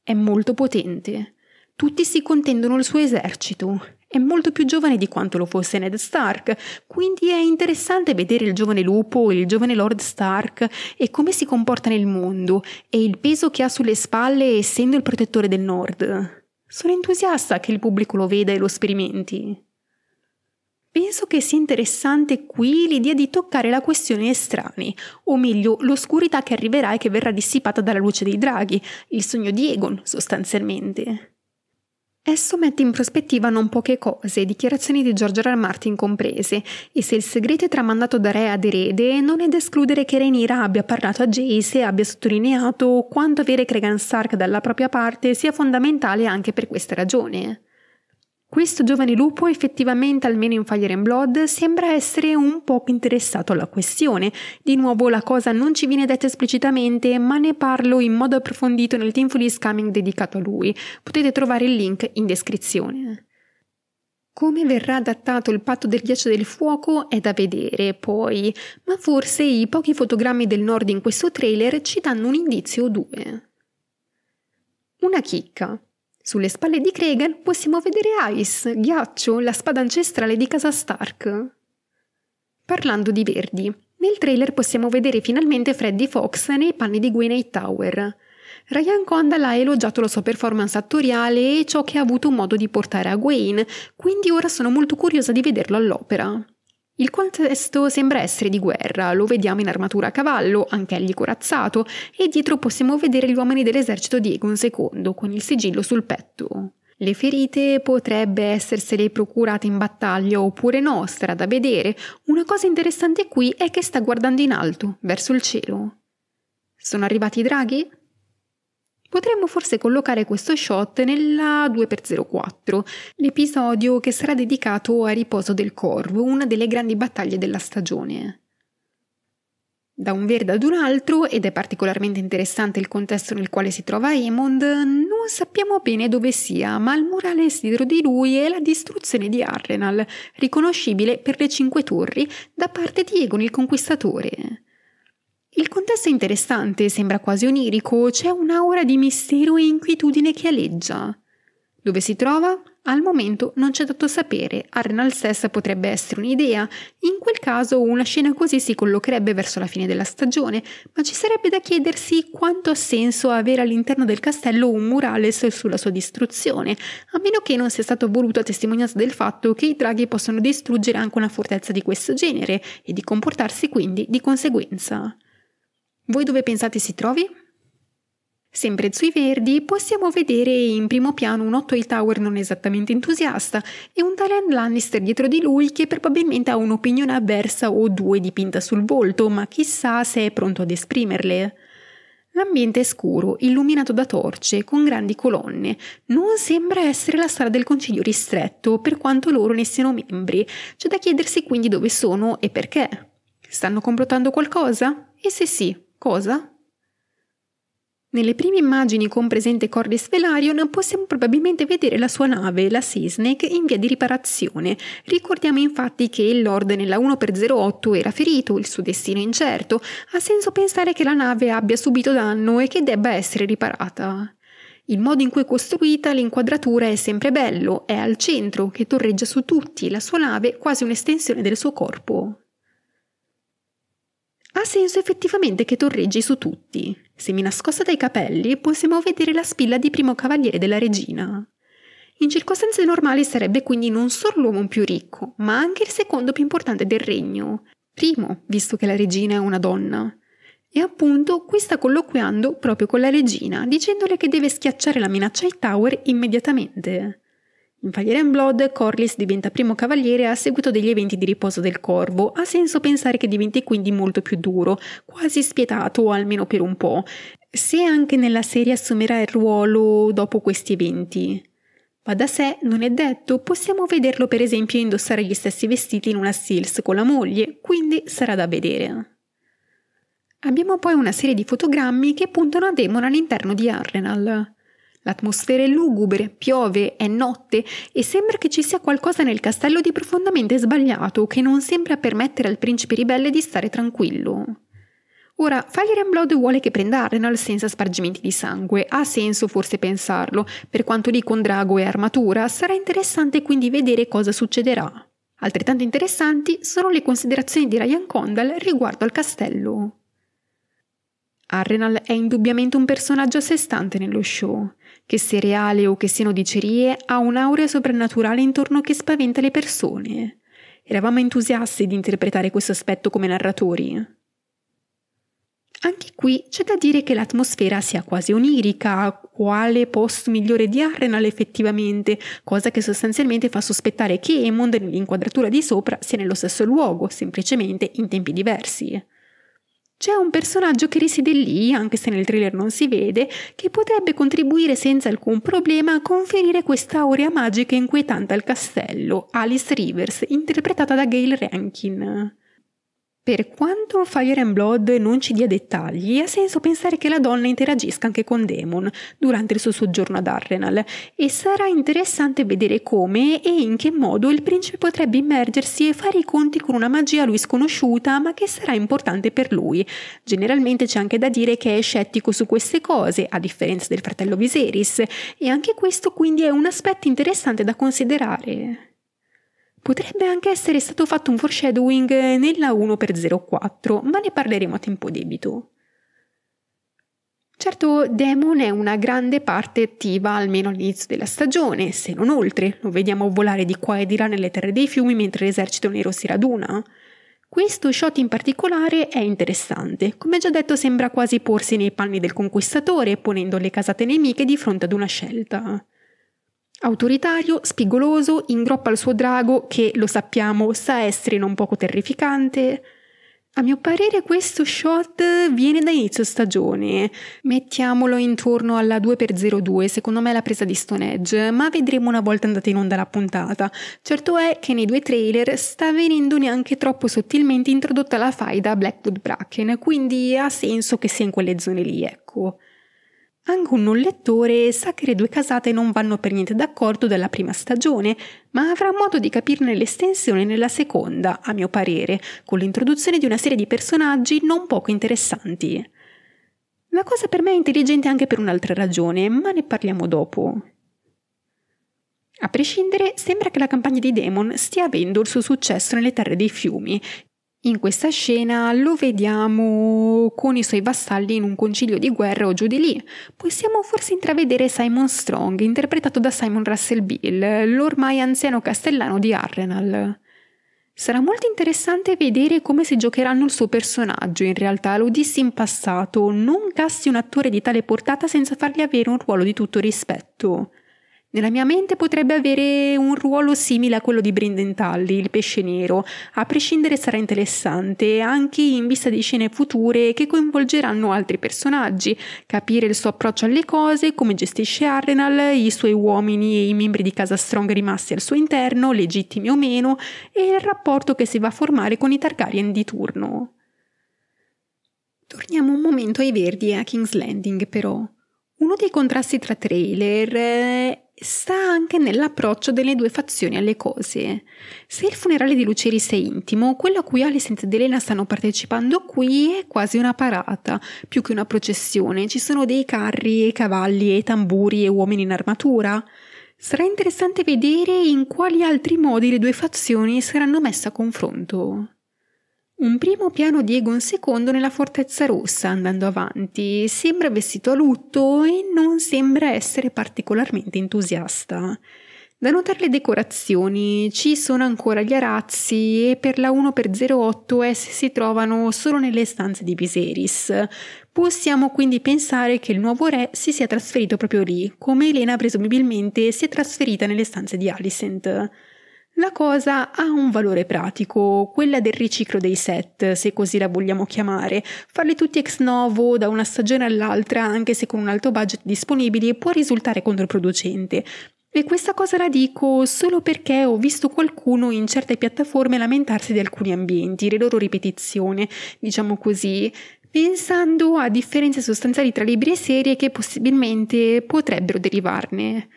È molto potente. Tutti si contendono il suo esercito. È molto più giovane di quanto lo fosse Ned Stark, quindi è interessante vedere il giovane lupo, il giovane Lord Stark e come si comporta nel mondo e il peso che ha sulle spalle essendo il protettore del Nord. Sono entusiasta che il pubblico lo veda e lo sperimenti. Penso che sia interessante qui l'idea di toccare la questione estranei, o meglio l'oscurità che arriverà e che verrà dissipata dalla luce dei draghi, il sogno di Egon sostanzialmente. Esso mette in prospettiva non poche cose, dichiarazioni di George R. R. Martin comprese, e se il segreto è tramandato da re ad erede, non è da escludere che Renira abbia parlato a Jace e abbia sottolineato quanto avere Cregan Stark dalla propria parte sia fondamentale anche per questa ragione. Questo giovane lupo effettivamente, almeno in Fire and Blood, sembra essere un poco interessato alla questione. Di nuovo la cosa non ci viene detta esplicitamente, ma ne parlo in modo approfondito nel team Teamful Scamming dedicato a lui. Potete trovare il link in descrizione. Come verrà adattato il patto del ghiaccio del fuoco è da vedere, poi, ma forse i pochi fotogrammi del nord in questo trailer ci danno un indizio o due. Una chicca. Sulle spalle di Kragan possiamo vedere Ice, Ghiaccio, la spada ancestrale di casa Stark. Parlando di verdi, nel trailer possiamo vedere finalmente Freddy Fox nei panni di Gwyneth Tower. Ryan Condal ha elogiato la sua performance attoriale e ciò che ha avuto modo di portare a Wayne, quindi ora sono molto curiosa di vederlo all'opera. Il contesto sembra essere di guerra, lo vediamo in armatura a cavallo, anch'egli corazzato, e dietro possiamo vedere gli uomini dell'esercito di Egon II con il sigillo sul petto. Le ferite potrebbe essersele procurate in battaglia oppure no, sarà da vedere. Una cosa interessante qui è che sta guardando in alto, verso il cielo. Sono arrivati i draghi? Potremmo forse collocare questo shot nella 2x04, l'episodio che sarà dedicato a Riposo del Corvo, una delle grandi battaglie della stagione. Da un verde ad un altro, ed è particolarmente interessante il contesto nel quale si trova Emond, non sappiamo bene dove sia, ma il murale dietro di lui è la distruzione di Arrenal, riconoscibile per le cinque torri da parte di Egon il Conquistatore. Il contesto è interessante, sembra quasi onirico, c'è un'aura di mistero e inquietudine che aleggia. Dove si trova? Al momento non c'è dato sapere, a Renal stessa potrebbe essere un'idea, in quel caso una scena così si collocherebbe verso la fine della stagione, ma ci sarebbe da chiedersi quanto ha senso avere all'interno del castello un murales sulla sua distruzione, a meno che non sia stato voluto a testimonianza del fatto che i draghi possono distruggere anche una fortezza di questo genere e di comportarsi quindi di conseguenza. Voi dove pensate si trovi? Sempre sui verdi possiamo vedere in primo piano un Otto Tower non esattamente entusiasta e un Talen Lannister dietro di lui che probabilmente ha un'opinione avversa o due dipinta sul volto, ma chissà se è pronto ad esprimerle. L'ambiente è scuro, illuminato da torce, con grandi colonne. Non sembra essere la sala del concilio ristretto, per quanto loro ne siano membri. C'è da chiedersi quindi dove sono e perché. Stanno complottando qualcosa? E se sì, Cosa? Nelle prime immagini con presente Cordis Velarion possiamo probabilmente vedere la sua nave, la Sea in via di riparazione. Ricordiamo infatti che il Lord nella 1x08 era ferito, il suo destino è incerto. Ha senso pensare che la nave abbia subito danno e che debba essere riparata. Il modo in cui è costruita l'inquadratura è sempre bello, è al centro, che torreggia su tutti, la sua nave quasi un'estensione del suo corpo. Ha senso effettivamente che torreggi su tutti. Se mi nascosta dai capelli, possiamo vedere la spilla di primo cavaliere della regina. In circostanze normali sarebbe quindi non solo l'uomo più ricco, ma anche il secondo più importante del regno. Primo, visto che la regina è una donna. E appunto qui sta colloquiando proprio con la regina, dicendole che deve schiacciare la minaccia ai Tower immediatamente. In Fire and Blood, Corlys diventa primo cavaliere a seguito degli eventi di riposo del corvo. Ha senso pensare che diventi quindi molto più duro, quasi spietato, almeno per un po'. Se anche nella serie assumerà il ruolo dopo questi eventi. Va da sé non è detto, possiamo vederlo per esempio indossare gli stessi vestiti in una Sils con la moglie, quindi sarà da vedere. Abbiamo poi una serie di fotogrammi che puntano a Demon all'interno di Arrenal. L'atmosfera è lugubre, piove, è notte e sembra che ci sia qualcosa nel castello di profondamente sbagliato che non sembra permettere al principe ribelle di stare tranquillo. Ora, Fire and Blood vuole che prenda Arenal senza spargimenti di sangue, ha senso forse pensarlo, per quanto lì con drago e armatura sarà interessante quindi vedere cosa succederà. Altrettanto interessanti sono le considerazioni di Ryan Condal riguardo al castello. Arenal è indubbiamente un personaggio a sé stante nello show che sia reale o che siano dicerie, ha un'aurea soprannaturale intorno che spaventa le persone. Eravamo entusiasti di interpretare questo aspetto come narratori. Anche qui c'è da dire che l'atmosfera sia quasi onirica, quale posto migliore di Arrenal effettivamente, cosa che sostanzialmente fa sospettare che Emond nell'inquadratura di sopra sia nello stesso luogo, semplicemente in tempi diversi. C'è un personaggio che risiede lì, anche se nel thriller non si vede, che potrebbe contribuire senza alcun problema a conferire questa aurea magica inquietante al castello, Alice Rivers, interpretata da Gail Rankin. Per quanto Fire and Blood non ci dia dettagli, ha senso pensare che la donna interagisca anche con Demon durante il suo soggiorno ad Arrenal e sarà interessante vedere come e in che modo il principe potrebbe immergersi e fare i conti con una magia a lui sconosciuta ma che sarà importante per lui. Generalmente c'è anche da dire che è scettico su queste cose, a differenza del fratello Viserys, e anche questo quindi è un aspetto interessante da considerare. Potrebbe anche essere stato fatto un foreshadowing eh, nella 1x04, ma ne parleremo a tempo debito. Certo, Demon è una grande parte attiva almeno all'inizio della stagione, se non oltre, lo vediamo volare di qua e di là nelle terre dei fiumi mentre l'esercito nero si raduna. Questo shot in particolare è interessante, come già detto sembra quasi porsi nei panni del conquistatore, ponendo le casate nemiche di fronte ad una scelta. Autoritario, spigoloso, in groppa al suo drago che, lo sappiamo, sa essere non poco terrificante. A mio parere questo shot viene da inizio stagione. Mettiamolo intorno alla 2x02, secondo me la presa di Stone Edge, ma vedremo una volta andata in onda la puntata. Certo è che nei due trailer sta venendo neanche troppo sottilmente introdotta la faida Blackwood Bracken, quindi ha senso che sia in quelle zone lì, ecco. Anche un non lettore sa che le due casate non vanno per niente d'accordo dalla prima stagione, ma avrà modo di capirne l'estensione nella seconda, a mio parere, con l'introduzione di una serie di personaggi non poco interessanti. La cosa per me è intelligente anche per un'altra ragione, ma ne parliamo dopo. A prescindere, sembra che la campagna di Demon stia avendo il suo successo nelle terre dei fiumi, in questa scena lo vediamo con i suoi vassalli in un concilio di guerra o giù di lì. Possiamo forse intravedere Simon Strong, interpretato da Simon Russell Bill, l'ormai anziano castellano di Arrenal. Sarà molto interessante vedere come si giocheranno il suo personaggio. In realtà lo dissi in passato, non casti un attore di tale portata senza fargli avere un ruolo di tutto rispetto. Nella mia mente potrebbe avere un ruolo simile a quello di Brindentalli, il pesce nero. A prescindere sarà interessante anche in vista di scene future che coinvolgeranno altri personaggi, capire il suo approccio alle cose, come gestisce Arenal, i suoi uomini e i membri di casa Strong rimasti al suo interno, legittimi o meno, e il rapporto che si va a formare con i Targaryen di turno. Torniamo un momento ai Verdi e a King's Landing, però. Uno dei contrasti tra trailer eh, sta anche nell'approccio delle due fazioni alle cose. Se il funerale di Luceris è intimo, quello a cui Alice e Elena stanno partecipando qui è quasi una parata, più che una processione. Ci sono dei carri, e cavalli, e tamburi e uomini in armatura. Sarà interessante vedere in quali altri modi le due fazioni saranno messe a confronto. Un primo piano di Egon II nella fortezza rossa andando avanti, sembra vestito a lutto e non sembra essere particolarmente entusiasta. Da notare le decorazioni, ci sono ancora gli arazzi e per la 1x08 esse si trovano solo nelle stanze di Viserys. Possiamo quindi pensare che il nuovo re si sia trasferito proprio lì, come Elena presumibilmente si è trasferita nelle stanze di Alicent. La cosa ha un valore pratico, quella del riciclo dei set, se così la vogliamo chiamare. Farli tutti ex novo da una stagione all'altra, anche se con un alto budget disponibile, può risultare controproducente. E questa cosa la dico solo perché ho visto qualcuno in certe piattaforme lamentarsi di alcuni ambienti, le loro ripetizioni, diciamo così, pensando a differenze sostanziali tra libri e serie che possibilmente potrebbero derivarne.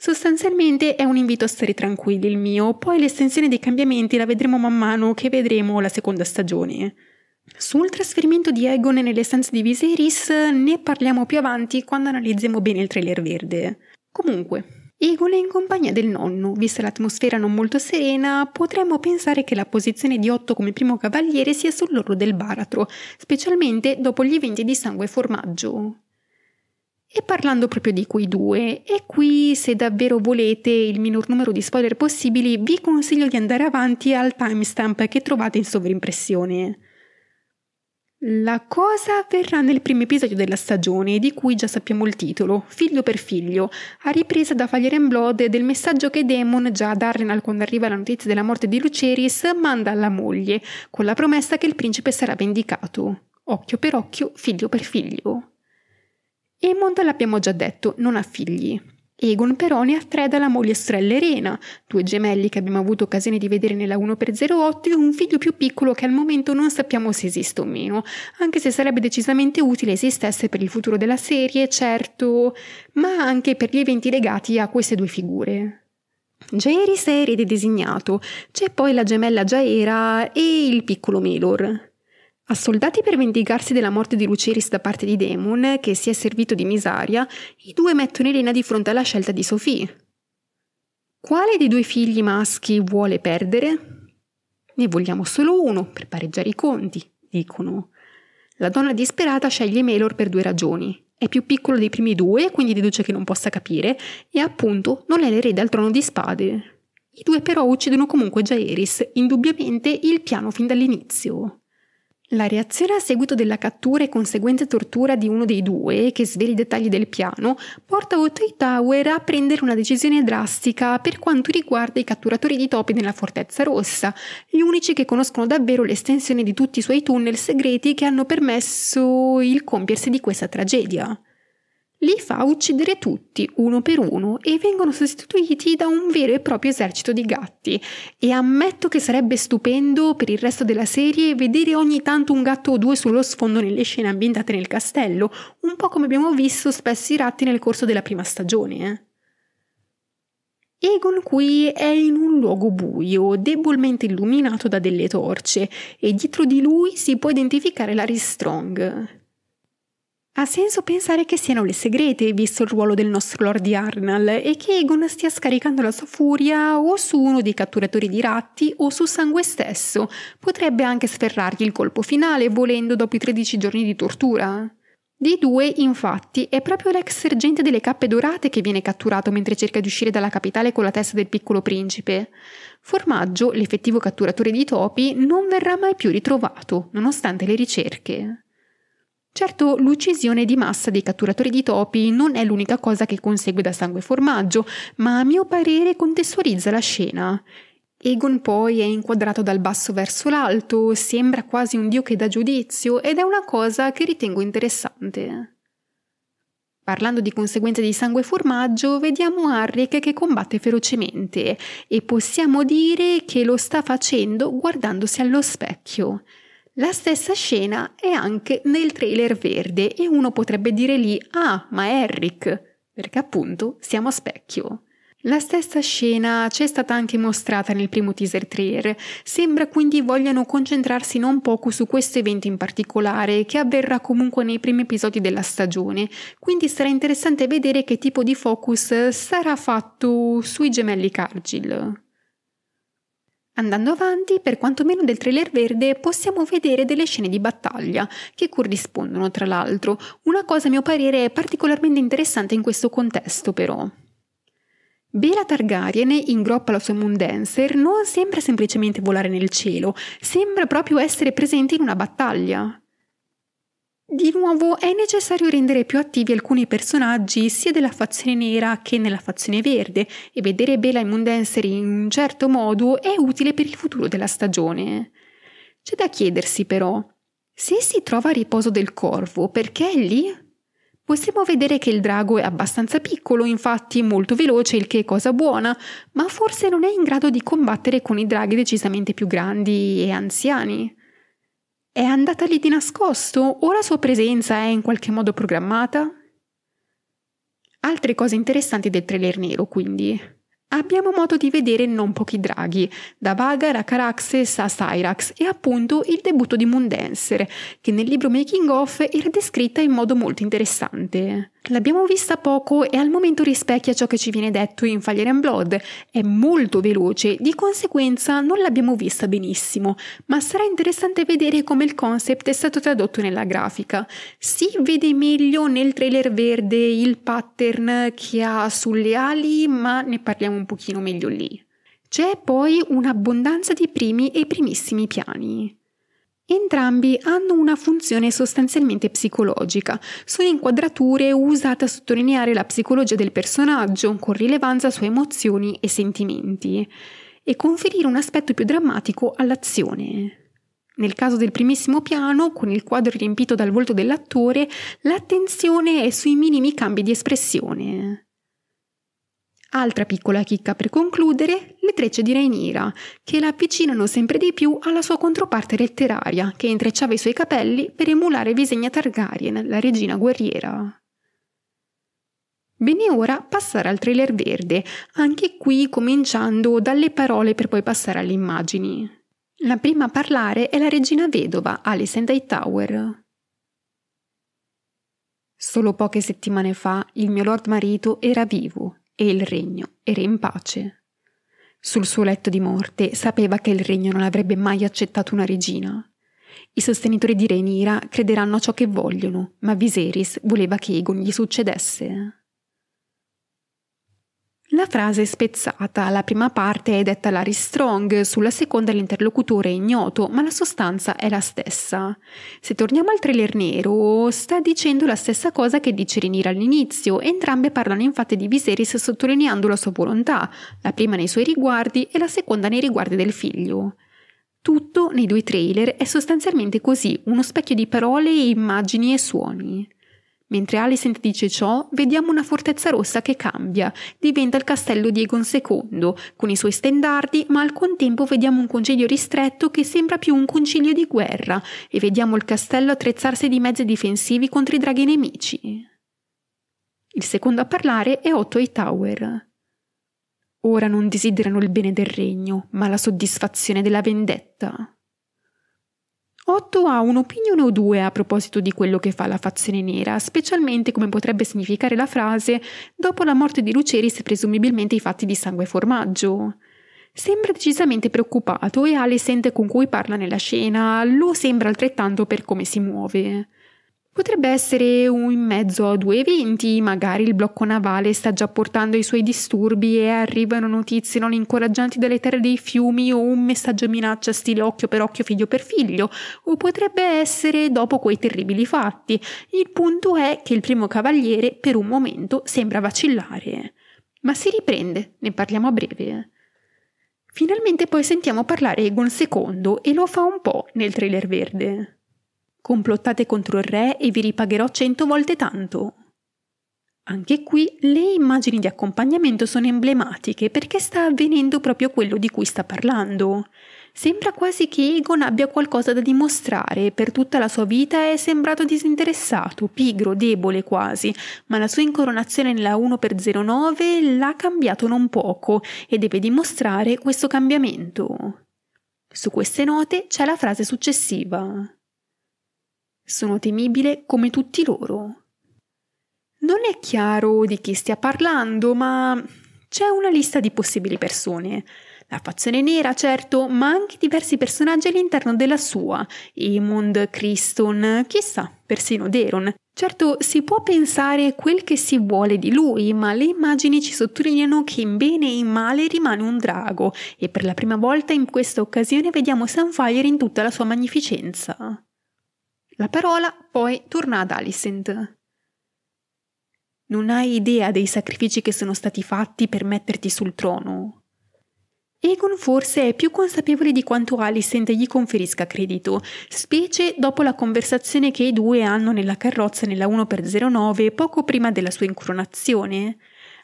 Sostanzialmente è un invito a stare tranquilli il mio, poi l'estensione dei cambiamenti la vedremo man mano che vedremo la seconda stagione. Sul trasferimento di Egon nelle stanze di Viserys ne parliamo più avanti quando analizziamo bene il trailer verde. Comunque, Egon è in compagnia del nonno, vista l'atmosfera non molto serena, potremmo pensare che la posizione di Otto come primo cavaliere sia sull'orlo del baratro, specialmente dopo gli eventi di sangue e formaggio. E parlando proprio di quei due, e qui se davvero volete il minor numero di spoiler possibili, vi consiglio di andare avanti al timestamp che trovate in sovrimpressione. La cosa avverrà nel primo episodio della stagione, di cui già sappiamo il titolo, Figlio per figlio, a ripresa da Fire and Blood del messaggio che Damon, già ad Arrenal quando arriva la notizia della morte di Luceris, manda alla moglie, con la promessa che il principe sarà vendicato. Occhio per occhio, figlio per figlio. Aemond, l'abbiamo già detto, non ha figli. Egon però ne ha tre dalla moglie sorella Elena, due gemelli che abbiamo avuto occasione di vedere nella 1x08 e un figlio più piccolo che al momento non sappiamo se esiste o meno, anche se sarebbe decisamente utile esistesse per il futuro della serie, certo, ma anche per gli eventi legati a queste due figure. Jaeris è erede designato, c'è poi la gemella Jaera e il piccolo Melor. Assoldati per vendicarsi della morte di Luceris da parte di Demon, che si è servito di Misaria, i due mettono Elena di fronte alla scelta di Sophie. Quale dei due figli maschi vuole perdere? Ne vogliamo solo uno per pareggiare i conti, dicono. La donna disperata sceglie Melor per due ragioni. È più piccolo dei primi due, quindi deduce che non possa capire, e appunto non è l'erede al trono di spade. I due però uccidono comunque Jaeris, indubbiamente il piano fin dall'inizio. La reazione a seguito della cattura e conseguente tortura di uno dei due, che svela i dettagli del piano, porta Otei Tower a prendere una decisione drastica per quanto riguarda i catturatori di topi nella Fortezza Rossa, gli unici che conoscono davvero l'estensione di tutti i suoi tunnel segreti che hanno permesso il compiersi di questa tragedia. Li fa uccidere tutti, uno per uno, e vengono sostituiti da un vero e proprio esercito di gatti. E ammetto che sarebbe stupendo per il resto della serie vedere ogni tanto un gatto o due sullo sfondo nelle scene ambientate nel castello, un po' come abbiamo visto spesso i ratti nel corso della prima stagione. Eh. Egon qui è in un luogo buio, debolmente illuminato da delle torce, e dietro di lui si può identificare Larry Strong. Ha senso pensare che siano le segrete, visto il ruolo del nostro Lord Yarnall, e che Egon stia scaricando la sua furia o su uno dei catturatori di ratti o su Sangue stesso. Potrebbe anche sferrargli il colpo finale, volendo dopo i 13 giorni di tortura. Dei due, infatti, è proprio l'ex sergente delle cappe dorate che viene catturato mentre cerca di uscire dalla capitale con la testa del piccolo principe. Formaggio, l'effettivo catturatore di topi, non verrà mai più ritrovato, nonostante le ricerche. Certo, l'uccisione di massa dei catturatori di topi non è l'unica cosa che consegue da sangue formaggio, ma a mio parere contestualizza la scena. Egon poi è inquadrato dal basso verso l'alto, sembra quasi un dio che dà giudizio ed è una cosa che ritengo interessante. Parlando di conseguenze di sangue formaggio, vediamo Harrick che combatte ferocemente e possiamo dire che lo sta facendo guardandosi allo specchio. La stessa scena è anche nel trailer verde e uno potrebbe dire lì ah, ma è Eric, perché appunto siamo a specchio. La stessa scena c'è stata anche mostrata nel primo teaser trailer, sembra quindi vogliano concentrarsi non poco su questo evento in particolare, che avverrà comunque nei primi episodi della stagione, quindi sarà interessante vedere che tipo di focus sarà fatto sui gemelli Cargill. Andando avanti, per quanto meno del trailer verde, possiamo vedere delle scene di battaglia, che corrispondono tra l'altro, una cosa a mio parere particolarmente interessante in questo contesto però. Bela Targaryen in groppa alla sua Moondancer non sembra semplicemente volare nel cielo, sembra proprio essere presente in una battaglia. Di nuovo è necessario rendere più attivi alcuni personaggi sia della fazione nera che nella fazione verde e vedere Bela e Mundenseri in un certo modo è utile per il futuro della stagione. C'è da chiedersi però, se si trova a riposo del corvo, perché è lì? Possiamo vedere che il drago è abbastanza piccolo, infatti molto veloce, il che è cosa buona, ma forse non è in grado di combattere con i draghi decisamente più grandi e anziani. È andata lì di nascosto o la sua presenza è in qualche modo programmata? Altre cose interessanti del trailer nero, quindi. Abbiamo modo di vedere non pochi draghi, da Vagar a Caraxes a Cyrax e appunto il debutto di Moondancer, che nel libro Making of era descritta in modo molto interessante. L'abbiamo vista poco e al momento rispecchia ciò che ci viene detto in Fire and Blood. È molto veloce, di conseguenza non l'abbiamo vista benissimo, ma sarà interessante vedere come il concept è stato tradotto nella grafica. Si vede meglio nel trailer verde il pattern che ha sulle ali, ma ne parliamo un pochino meglio lì. C'è poi un'abbondanza di primi e primissimi piani. Entrambi hanno una funzione sostanzialmente psicologica, sono inquadrature usate a sottolineare la psicologia del personaggio con rilevanza su emozioni e sentimenti e conferire un aspetto più drammatico all'azione. Nel caso del primissimo piano, con il quadro riempito dal volto dell'attore, l'attenzione è sui minimi cambi di espressione. Altra piccola chicca per concludere, le trecce di Rainira, che la avvicinano sempre di più alla sua controparte letteraria, che intrecciava i suoi capelli per emulare Visegna Targaryen, la regina guerriera. Bene ora passare al trailer verde, anche qui cominciando dalle parole per poi passare alle immagini. La prima a parlare è la regina vedova, Alice Tower. Solo poche settimane fa il mio lord marito era vivo, e il regno era in pace. Sul suo letto di morte sapeva che il regno non avrebbe mai accettato una regina. I sostenitori di Rhaenyra crederanno a ciò che vogliono, ma Viserys voleva che Egon gli succedesse. La frase è spezzata, la prima parte è detta Larry Strong, sulla seconda l'interlocutore è ignoto, ma la sostanza è la stessa. Se torniamo al trailer nero, sta dicendo la stessa cosa che dice Rinira all'inizio, entrambe parlano infatti di Viserys sottolineando la sua volontà, la prima nei suoi riguardi e la seconda nei riguardi del figlio. Tutto nei due trailer è sostanzialmente così, uno specchio di parole, immagini e suoni. Mentre Alicent dice ciò, vediamo una fortezza rossa che cambia, diventa il castello di Egon II, con i suoi stendardi, ma al contempo vediamo un concilio ristretto che sembra più un concilio di guerra, e vediamo il castello attrezzarsi di mezzi difensivi contro i draghi nemici. Il secondo a parlare è Otto Hightower. Ora non desiderano il bene del regno, ma la soddisfazione della vendetta. Otto ha un'opinione o due a proposito di quello che fa la fazione nera, specialmente come potrebbe significare la frase dopo la morte di Luceris e presumibilmente i fatti di sangue e formaggio. Sembra decisamente preoccupato e ha le sente con cui parla nella scena, lo sembra altrettanto per come si muove. Potrebbe essere un in mezzo a due eventi, magari il blocco navale sta già portando i suoi disturbi e arrivano notizie non incoraggianti dalle terre dei fiumi o un messaggio minaccia stile occhio per occhio, figlio per figlio, o potrebbe essere dopo quei terribili fatti. Il punto è che il primo cavaliere per un momento sembra vacillare, ma si riprende, ne parliamo a breve. Finalmente poi sentiamo parlare Egon II e lo fa un po' nel trailer verde. Complottate contro il re e vi ripagherò cento volte tanto. Anche qui le immagini di accompagnamento sono emblematiche perché sta avvenendo proprio quello di cui sta parlando. Sembra quasi che Egon abbia qualcosa da dimostrare, per tutta la sua vita è sembrato disinteressato, pigro, debole quasi, ma la sua incoronazione nella 1x09 l'ha cambiato non poco e deve dimostrare questo cambiamento. Su queste note c'è la frase successiva. Sono temibile come tutti loro. Non è chiaro di chi stia parlando, ma c'è una lista di possibili persone. La fazione nera, certo, ma anche diversi personaggi all'interno della sua. Emond, Criston, chissà, persino Deron. Certo, si può pensare quel che si vuole di lui, ma le immagini ci sottolineano che in bene e in male rimane un drago, e per la prima volta in questa occasione vediamo Sunfire in tutta la sua magnificenza. La parola poi torna ad Alicent. Non hai idea dei sacrifici che sono stati fatti per metterti sul trono. Egon forse è più consapevole di quanto Alicent gli conferisca credito, specie dopo la conversazione che i due hanno nella carrozza nella 1x09 poco prima della sua incoronazione.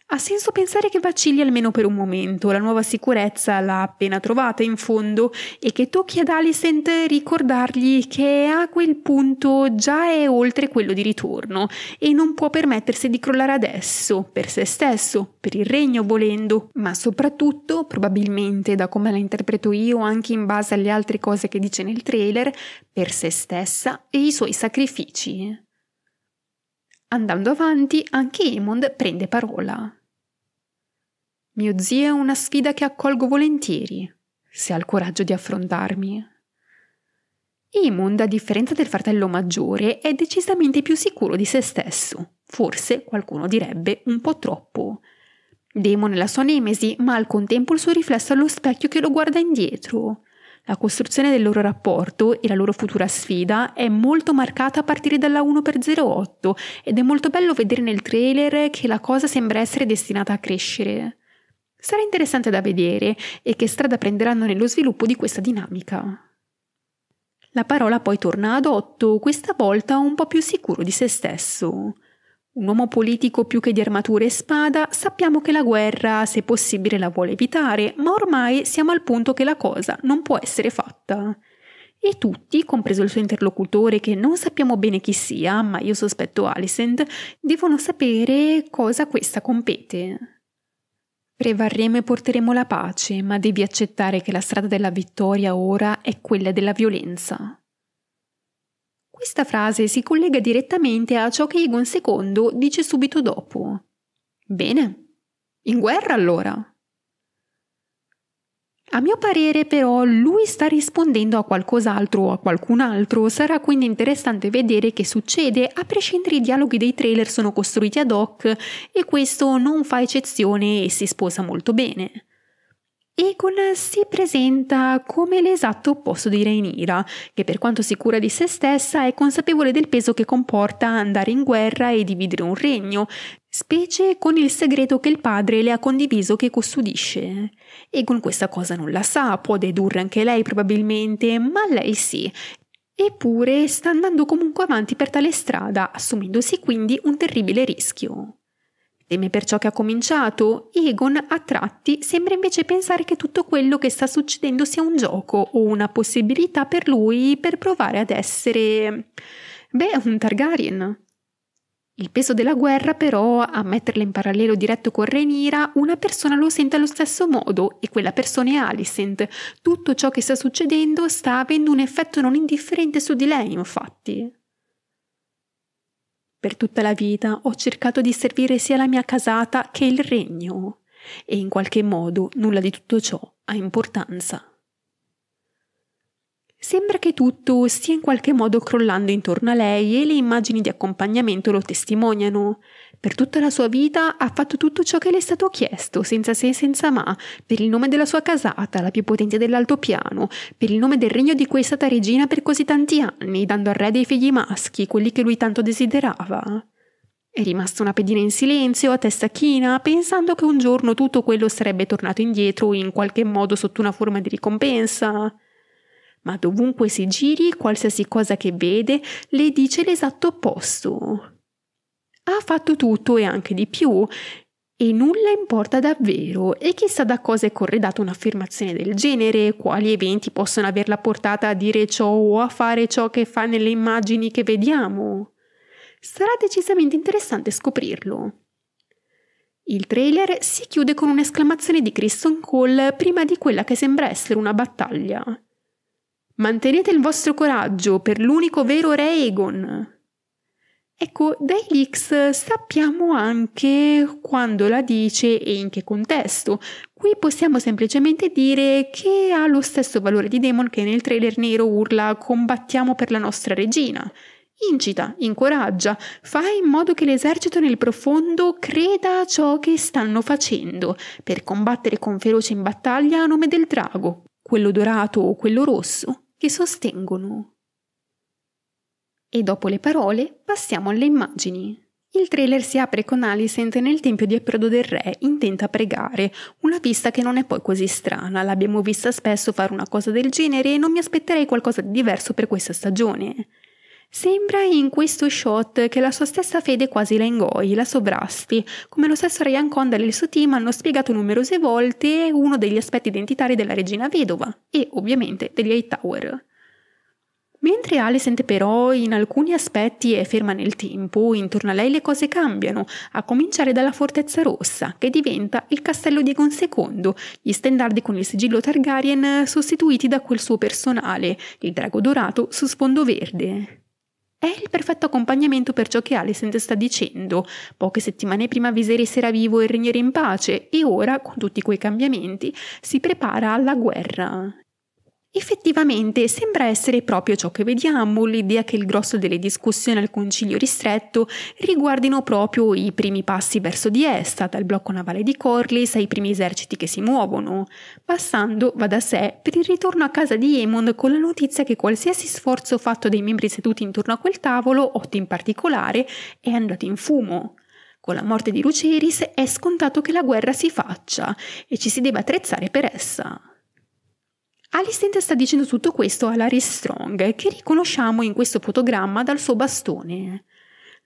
Ha senso pensare che vacilli almeno per un momento, la nuova sicurezza l'ha appena trovata in fondo e che tocchi ad Alicent ricordargli che a quel punto già è oltre quello di ritorno e non può permettersi di crollare adesso, per se stesso, per il regno volendo, ma soprattutto, probabilmente da come la interpreto io anche in base alle altre cose che dice nel trailer, per se stessa e i suoi sacrifici. Andando avanti, anche Emond prende parola. Mio zio è una sfida che accolgo volentieri, se ha il coraggio di affrontarmi. Emond, a differenza del fratello maggiore, è decisamente più sicuro di se stesso, forse qualcuno direbbe un po' troppo. Demone la sua nemesi, ma al contempo il suo riflesso allo specchio che lo guarda indietro. La costruzione del loro rapporto e la loro futura sfida è molto marcata a partire dalla 1x08 ed è molto bello vedere nel trailer che la cosa sembra essere destinata a crescere. Sarà interessante da vedere e che strada prenderanno nello sviluppo di questa dinamica. La parola poi torna ad Otto, questa volta un po' più sicuro di se stesso. Un uomo politico più che di armature e spada, sappiamo che la guerra, se possibile, la vuole evitare, ma ormai siamo al punto che la cosa non può essere fatta. E tutti, compreso il suo interlocutore che non sappiamo bene chi sia, ma io sospetto Alicent, devono sapere cosa questa compete. Prevarremo e porteremo la pace, ma devi accettare che la strada della vittoria ora è quella della violenza. Questa frase si collega direttamente a ciò che Egon II dice subito dopo. Bene, in guerra allora. A mio parere però lui sta rispondendo a qualcos'altro o a qualcun altro, sarà quindi interessante vedere che succede, a prescindere i dialoghi dei trailer sono costruiti ad hoc e questo non fa eccezione e si sposa molto bene. Egon eh, si presenta come l'esatto opposto di Rhaenyra, che per quanto si cura di se stessa è consapevole del peso che comporta andare in guerra e dividere un regno, specie con il segreto che il padre le ha condiviso che custodisce. Egon questa cosa non la sa, può dedurre anche lei probabilmente, ma lei sì. Eppure sta andando comunque avanti per tale strada, assumendosi quindi un terribile rischio. Teme per ciò che ha cominciato, Egon a tratti sembra invece pensare che tutto quello che sta succedendo sia un gioco o una possibilità per lui per provare ad essere... beh, un Targaryen. Il peso della guerra però, a metterla in parallelo diretto con Renira, una persona lo sente allo stesso modo e quella persona è Alicent. Tutto ciò che sta succedendo sta avendo un effetto non indifferente su di lei, infatti. Per tutta la vita ho cercato di servire sia la mia casata che il regno, e in qualche modo nulla di tutto ciò ha importanza. Sembra che tutto stia in qualche modo crollando intorno a lei e le immagini di accompagnamento lo testimoniano, per tutta la sua vita ha fatto tutto ciò che le è stato chiesto, senza se e senza ma, per il nome della sua casata, la più potente dell'altopiano, per il nome del regno di cui è stata regina per così tanti anni, dando al re dei figli maschi, quelli che lui tanto desiderava. È rimasta una pedina in silenzio, a testa china, pensando che un giorno tutto quello sarebbe tornato indietro in qualche modo sotto una forma di ricompensa ma dovunque si giri, qualsiasi cosa che vede, le dice l'esatto opposto. Ha fatto tutto e anche di più. E nulla importa davvero, e chissà da cosa è corredata un'affermazione del genere, quali eventi possono averla portata a dire ciò o a fare ciò che fa nelle immagini che vediamo. Sarà decisamente interessante scoprirlo. Il trailer si chiude con un'esclamazione di Kristen Cole prima di quella che sembra essere una battaglia. Mantenete il vostro coraggio per l'unico vero Re Egon, Ecco, dai leaks sappiamo anche quando la dice e in che contesto. Qui possiamo semplicemente dire che ha lo stesso valore di Demon che nel trailer nero urla combattiamo per la nostra regina. Incita, incoraggia, fa in modo che l'esercito nel profondo creda a ciò che stanno facendo per combattere con ferocia in battaglia a nome del drago, quello dorato o quello rosso, che sostengono e dopo le parole passiamo alle immagini. Il trailer si apre con Alicent nel tempio di Approdo del Re, intenta pregare, una pista che non è poi così strana, l'abbiamo vista spesso fare una cosa del genere e non mi aspetterei qualcosa di diverso per questa stagione. Sembra in questo shot che la sua stessa fede quasi la ingoi, la sovrasti, come lo stesso Ryan Condal e il suo team hanno spiegato numerose volte uno degli aspetti identitari della regina vedova e ovviamente degli Hightower. Tower. Mentre Alicent però in alcuni aspetti è ferma nel tempo, intorno a lei le cose cambiano, a cominciare dalla Fortezza Rossa, che diventa il castello di Egon II, gli stendardi con il sigillo Targaryen sostituiti da quel suo personale, il drago dorato su sfondo verde. È il perfetto accompagnamento per ciò che Alicent sta dicendo. Poche settimane prima Viserys era vivo e regnere in pace, e ora, con tutti quei cambiamenti, si prepara alla guerra. Effettivamente sembra essere proprio ciò che vediamo, l'idea che il grosso delle discussioni al concilio ristretto riguardino proprio i primi passi verso di essa, dal blocco navale di Corliss ai primi eserciti che si muovono, passando, va da sé, per il ritorno a casa di Emond con la notizia che qualsiasi sforzo fatto dai membri seduti intorno a quel tavolo, Otto in particolare, è andato in fumo. Con la morte di Luceris è scontato che la guerra si faccia e ci si debba attrezzare per essa. Alicent sta dicendo tutto questo a Larry Strong, che riconosciamo in questo fotogramma dal suo bastone.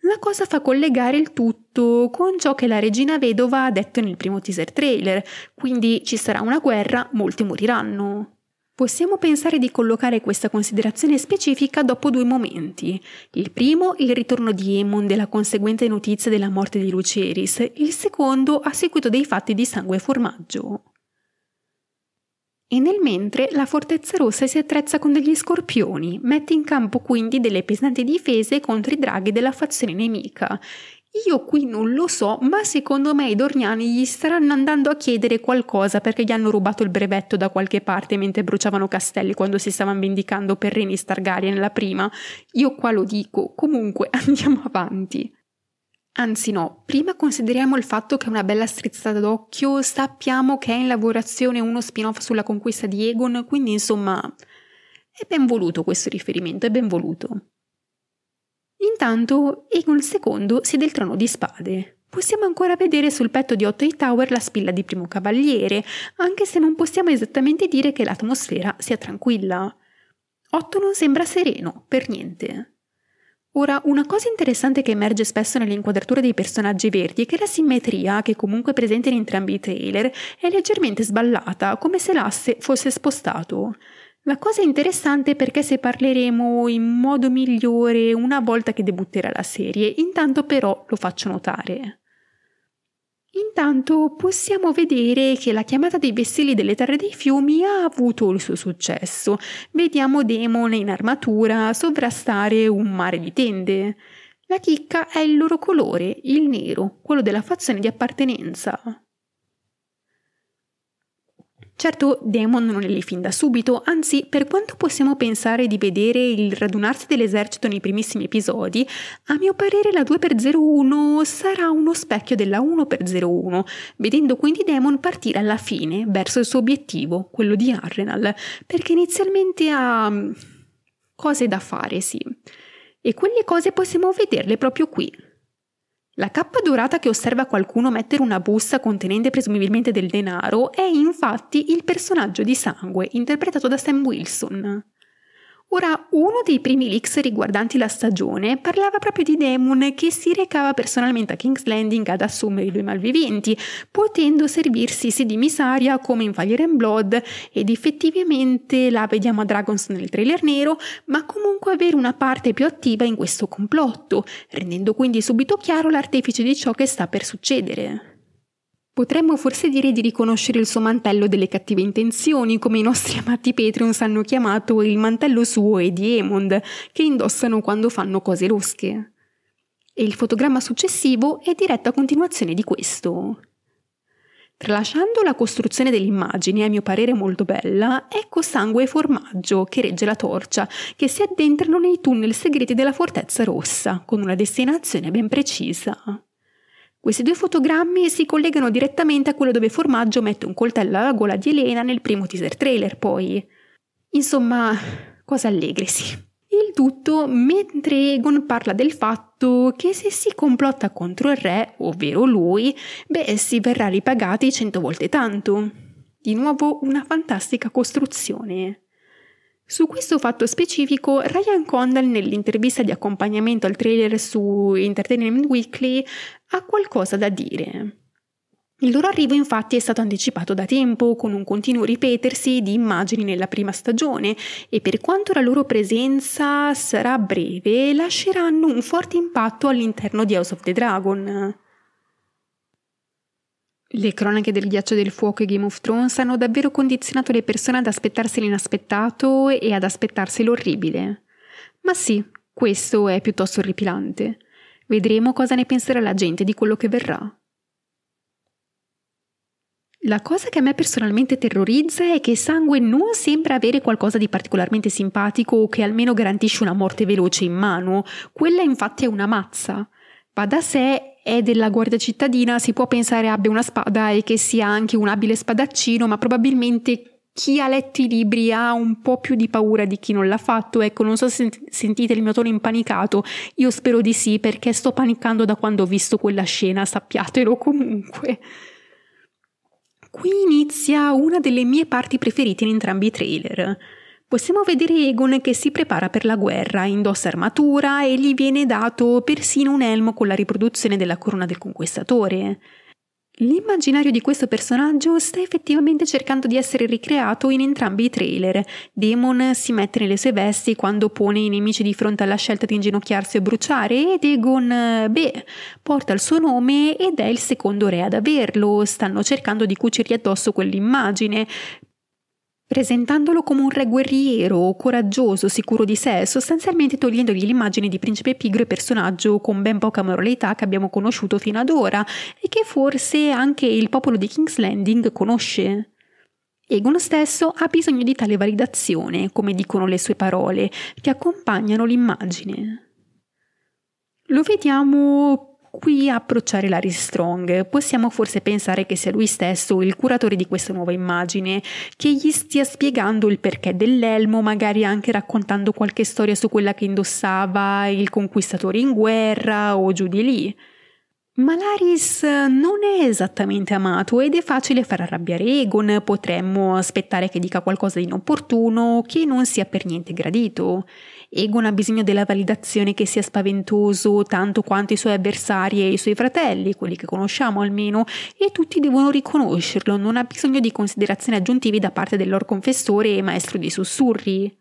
La cosa fa collegare il tutto con ciò che la regina vedova ha detto nel primo teaser trailer, quindi ci sarà una guerra, molti moriranno. Possiamo pensare di collocare questa considerazione specifica dopo due momenti. Il primo, il ritorno di Emond e la conseguente notizia della morte di Luceris, il secondo, a seguito dei fatti di sangue e formaggio. E nel mentre la Fortezza Rossa si attrezza con degli scorpioni, mette in campo quindi delle pesanti difese contro i draghi della fazione nemica. Io qui non lo so, ma secondo me i Dorniani gli staranno andando a chiedere qualcosa perché gli hanno rubato il brevetto da qualche parte mentre bruciavano castelli quando si stavano vendicando per Renis Targaryen la prima. Io qua lo dico, comunque (laughs) andiamo avanti. Anzi no, prima consideriamo il fatto che è una bella strizzata d'occhio, sappiamo che è in lavorazione uno spin-off sulla conquista di Egon, quindi insomma è ben voluto questo riferimento, è ben voluto. Intanto Egon II siede il trono di spade. Possiamo ancora vedere sul petto di Otto Tower la spilla di primo cavaliere, anche se non possiamo esattamente dire che l'atmosfera sia tranquilla. Otto non sembra sereno, per niente. Ora, una cosa interessante che emerge spesso nell'inquadratura dei personaggi verdi è che la simmetria, che comunque è presente in entrambi i trailer, è leggermente sballata, come se l'asse fosse spostato. La cosa è interessante perché se parleremo in modo migliore una volta che debutterà la serie, intanto però lo faccio notare. Intanto possiamo vedere che la chiamata dei vessilli delle terre dei fiumi ha avuto il suo successo. Vediamo Demone in armatura sovrastare un mare di tende. La chicca è il loro colore, il nero, quello della fazione di appartenenza. Certo, Damon non è lì fin da subito, anzi, per quanto possiamo pensare di vedere il radunarsi dell'esercito nei primissimi episodi, a mio parere la 2x01 sarà uno specchio della 1x01, vedendo quindi Damon partire alla fine, verso il suo obiettivo, quello di Arrenal, perché inizialmente ha mm, cose da fare, sì. E quelle cose possiamo vederle proprio qui, la cappa dorata che osserva qualcuno mettere una busta contenente presumibilmente del denaro è infatti il personaggio di sangue interpretato da Sam Wilson. Ora, uno dei primi leaks riguardanti la stagione parlava proprio di Demon che si recava personalmente a King's Landing ad assumere i due malviventi, potendo servirsi sì di Misaria come in Fire and Blood ed effettivamente la vediamo a Dragons nel trailer nero, ma comunque avere una parte più attiva in questo complotto, rendendo quindi subito chiaro l'artefice di ciò che sta per succedere. Potremmo forse dire di riconoscere il suo mantello delle cattive intenzioni, come i nostri (laughs) amati Patreons hanno chiamato il mantello suo e di Emond, che indossano quando fanno cose rosche. E il fotogramma successivo è diretto a continuazione di questo. Tralasciando la costruzione dell'immagine, a mio parere molto bella, ecco sangue e formaggio che regge la torcia, che si addentrano nei tunnel segreti della Fortezza Rossa, con una destinazione ben precisa. Questi due fotogrammi si collegano direttamente a quello dove Formaggio mette un coltello alla gola di Elena nel primo teaser trailer, poi. Insomma, cose allegre, sì. Il tutto mentre Egon parla del fatto che se si complotta contro il re, ovvero lui, beh, si verrà ripagati cento volte tanto. Di nuovo una fantastica costruzione. Su questo fatto specifico, Ryan Condal nell'intervista di accompagnamento al trailer su Entertainment Weekly ha qualcosa da dire. Il loro arrivo infatti è stato anticipato da tempo, con un continuo ripetersi di immagini nella prima stagione e per quanto la loro presenza sarà breve, lasceranno un forte impatto all'interno di House of the Dragon. Le cronache del ghiaccio del fuoco e Game of Thrones hanno davvero condizionato le persone ad aspettarsi l'inaspettato e ad aspettarsi l'orribile. Ma sì, questo è piuttosto orripilante. Vedremo cosa ne penserà la gente di quello che verrà. La cosa che a me personalmente terrorizza è che sangue non sembra avere qualcosa di particolarmente simpatico o che almeno garantisce una morte veloce in mano. Quella infatti è una mazza. Va da sé è della guardia cittadina, si può pensare abbia una spada e che sia anche un abile spadaccino, ma probabilmente chi ha letto i libri ha un po' più di paura di chi non l'ha fatto. Ecco, non so se sentite il mio tono impanicato, io spero di sì perché sto panicando da quando ho visto quella scena, sappiatelo comunque. Qui inizia una delle mie parti preferite in entrambi i trailer possiamo vedere Egon che si prepara per la guerra, indossa armatura e gli viene dato persino un elmo con la riproduzione della corona del conquistatore. L'immaginario di questo personaggio sta effettivamente cercando di essere ricreato in entrambi i trailer. Demon si mette nelle sue vesti quando pone i nemici di fronte alla scelta di inginocchiarsi o bruciare ed Egon, beh, porta il suo nome ed è il secondo re ad averlo. Stanno cercando di cucirgli addosso quell'immagine, presentandolo come un re guerriero, coraggioso, sicuro di sé, sostanzialmente togliendogli l'immagine di principe pigro e personaggio con ben poca moralità che abbiamo conosciuto fino ad ora e che forse anche il popolo di King's Landing conosce. Egon stesso ha bisogno di tale validazione, come dicono le sue parole, che accompagnano l'immagine. Lo vediamo qui approcciare Larry Strong. Possiamo forse pensare che sia lui stesso il curatore di questa nuova immagine, che gli stia spiegando il perché dell'elmo, magari anche raccontando qualche storia su quella che indossava il conquistatore in guerra o giù di lì. Ma Laris non è esattamente amato ed è facile far arrabbiare Egon, potremmo aspettare che dica qualcosa di inopportuno, che non sia per niente gradito. Egon ha bisogno della validazione che sia spaventoso tanto quanto i suoi avversari e i suoi fratelli, quelli che conosciamo almeno, e tutti devono riconoscerlo, non ha bisogno di considerazioni aggiuntive da parte del loro confessore e maestro dei sussurri.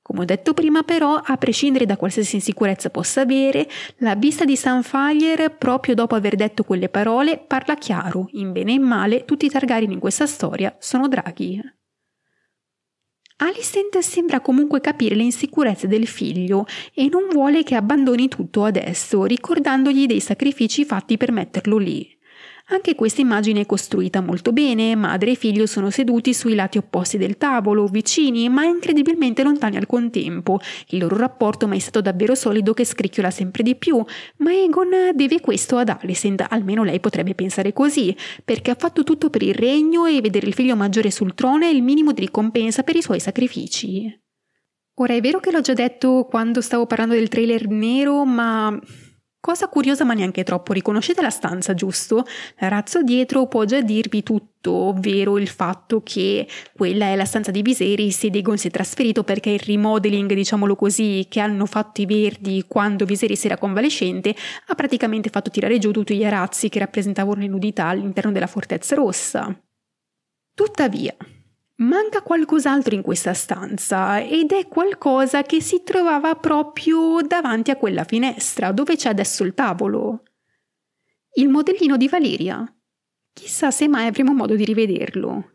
Come ho detto prima però, a prescindere da qualsiasi insicurezza possa avere, la vista di Sunfire, proprio dopo aver detto quelle parole, parla chiaro, in bene e in male, tutti i Targaryen in questa storia sono draghi. Alicent sembra comunque capire le insicurezze del figlio e non vuole che abbandoni tutto adesso, ricordandogli dei sacrifici fatti per metterlo lì. Anche questa immagine è costruita molto bene, madre e figlio sono seduti sui lati opposti del tavolo, vicini ma incredibilmente lontani al contempo. Il loro rapporto mai è stato davvero solido che scricchiola sempre di più, ma Egon deve questo ad Alicent, almeno lei potrebbe pensare così, perché ha fatto tutto per il regno e vedere il figlio maggiore sul trono è il minimo di ricompensa per i suoi sacrifici. Ora è vero che l'ho già detto quando stavo parlando del trailer nero, ma Cosa curiosa ma neanche troppo, riconoscete la stanza, giusto? La razza dietro può già dirvi tutto, ovvero il fatto che quella è la stanza di Viseri, se Dagon si è trasferito perché il remodeling, diciamolo così, che hanno fatto i Verdi quando Viseri era convalescente, ha praticamente fatto tirare giù tutti gli arazzi che rappresentavano le nudità all'interno della Fortezza Rossa. Tuttavia, Manca qualcos'altro in questa stanza ed è qualcosa che si trovava proprio davanti a quella finestra dove c'è adesso il tavolo. Il modellino di Valeria. Chissà se mai avremo modo di rivederlo.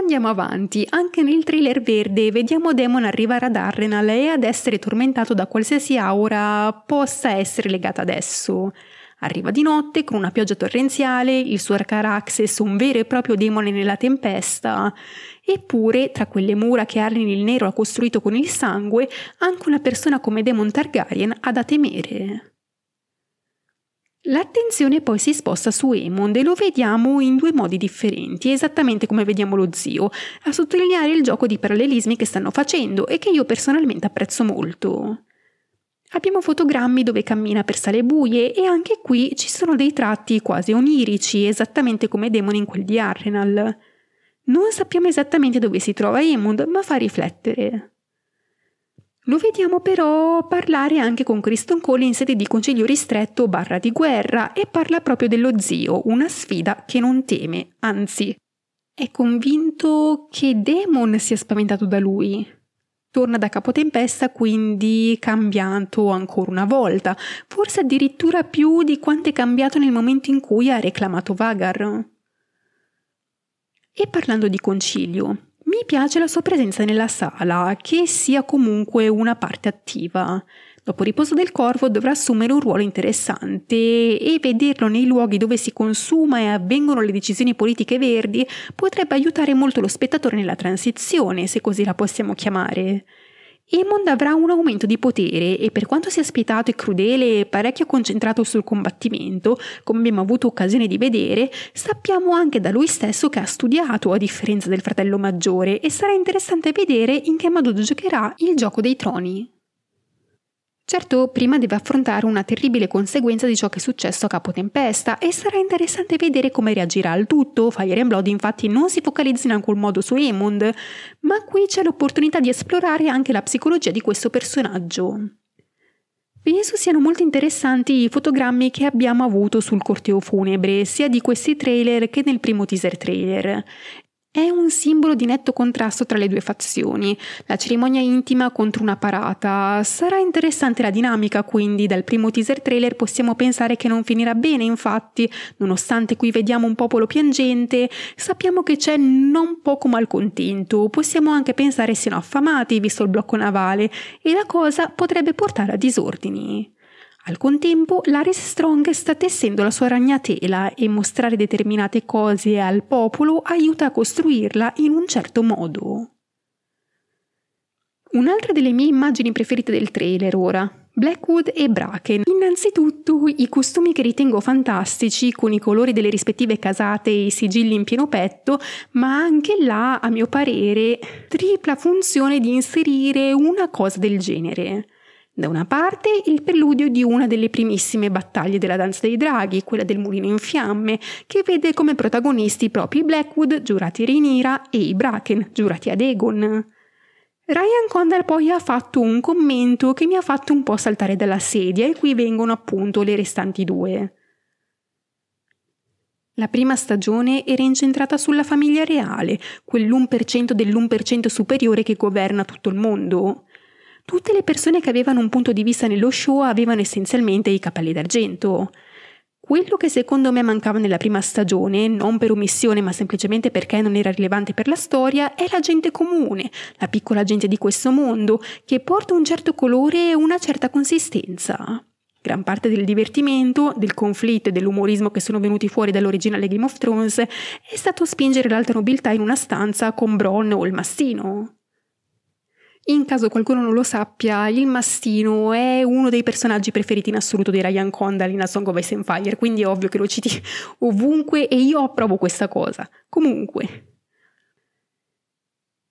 Andiamo avanti, anche nel trailer verde vediamo Demon arrivare ad Arrenal e ad essere tormentato da qualsiasi aura possa essere legata adesso. esso. Arriva di notte con una pioggia torrenziale, il suo Arcaraxes un vero e proprio demone nella tempesta. Eppure, tra quelle mura che Arlen il Nero ha costruito con il sangue, anche una persona come Demon Targaryen ha da temere. L'attenzione poi si sposta su Emond e lo vediamo in due modi differenti, esattamente come vediamo lo zio, a sottolineare il gioco di parallelismi che stanno facendo e che io personalmente apprezzo molto. Abbiamo fotogrammi dove cammina per sale buie e anche qui ci sono dei tratti quasi onirici, esattamente come Demon in quel di Arrenal. Non sappiamo esattamente dove si trova Emund, ma fa riflettere. Lo vediamo però parlare anche con Criston Cole in sede di concilio ristretto barra di guerra e parla proprio dello zio, una sfida che non teme, anzi, è convinto che Demon sia spaventato da lui torna da capotempesta quindi cambiato ancora una volta, forse addirittura più di quanto è cambiato nel momento in cui ha reclamato Vagar. E parlando di concilio, mi piace la sua presenza nella sala, che sia comunque una parte attiva. Dopo il riposo del corvo dovrà assumere un ruolo interessante e vederlo nei luoghi dove si consuma e avvengono le decisioni politiche verdi potrebbe aiutare molto lo spettatore nella transizione, se così la possiamo chiamare. Il mondo avrà un aumento di potere e per quanto sia spietato e crudele e parecchio concentrato sul combattimento, come abbiamo avuto occasione di vedere, sappiamo anche da lui stesso che ha studiato a differenza del fratello maggiore e sarà interessante vedere in che modo giocherà il gioco dei troni. Certo, prima deve affrontare una terribile conseguenza di ciò che è successo a Capo Tempesta e sarà interessante vedere come reagirà al tutto. Fire and Blood infatti non si focalizza in alcun modo su Emond, ma qui c'è l'opportunità di esplorare anche la psicologia di questo personaggio. Penso siano molto interessanti i fotogrammi che abbiamo avuto sul corteo funebre, sia di questi trailer che nel primo teaser trailer è un simbolo di netto contrasto tra le due fazioni, la cerimonia intima contro una parata. Sarà interessante la dinamica, quindi dal primo teaser trailer possiamo pensare che non finirà bene, infatti, nonostante qui vediamo un popolo piangente, sappiamo che c'è non poco malcontento, possiamo anche pensare siano affamati visto il blocco navale e la cosa potrebbe portare a disordini. Al contempo, Laris Strong sta tessendo la sua ragnatela e mostrare determinate cose al popolo aiuta a costruirla in un certo modo. Un'altra delle mie immagini preferite del trailer ora. Blackwood e Bracken. Innanzitutto i costumi che ritengo fantastici, con i colori delle rispettive casate e i sigilli in pieno petto, ma anche là, a mio parere, tripla funzione di inserire una cosa del genere. Da una parte il preludio di una delle primissime battaglie della danza dei draghi, quella del mulino in fiamme, che vede come protagonisti i propri Blackwood, giurati Rhaenyra, e i Bracken, giurati ad Egon. Ryan Condal poi ha fatto un commento che mi ha fatto un po' saltare dalla sedia e qui vengono appunto le restanti due. La prima stagione era incentrata sulla famiglia reale, quell'1% dell'1% superiore che governa tutto il mondo. Tutte le persone che avevano un punto di vista nello show avevano essenzialmente i capelli d'argento. Quello che secondo me mancava nella prima stagione, non per omissione ma semplicemente perché non era rilevante per la storia, è la gente comune, la piccola gente di questo mondo, che porta un certo colore e una certa consistenza. Gran parte del divertimento, del conflitto e dell'umorismo che sono venuti fuori dall'originale Game of Thrones è stato spingere l'alta nobiltà in una stanza con Bron o il mastino. In caso qualcuno non lo sappia, il mastino è uno dei personaggi preferiti in assoluto di Ryan Condal in A Song of Ice and Fire, quindi è ovvio che lo citi (laughs) ovunque e io approvo questa cosa. Comunque,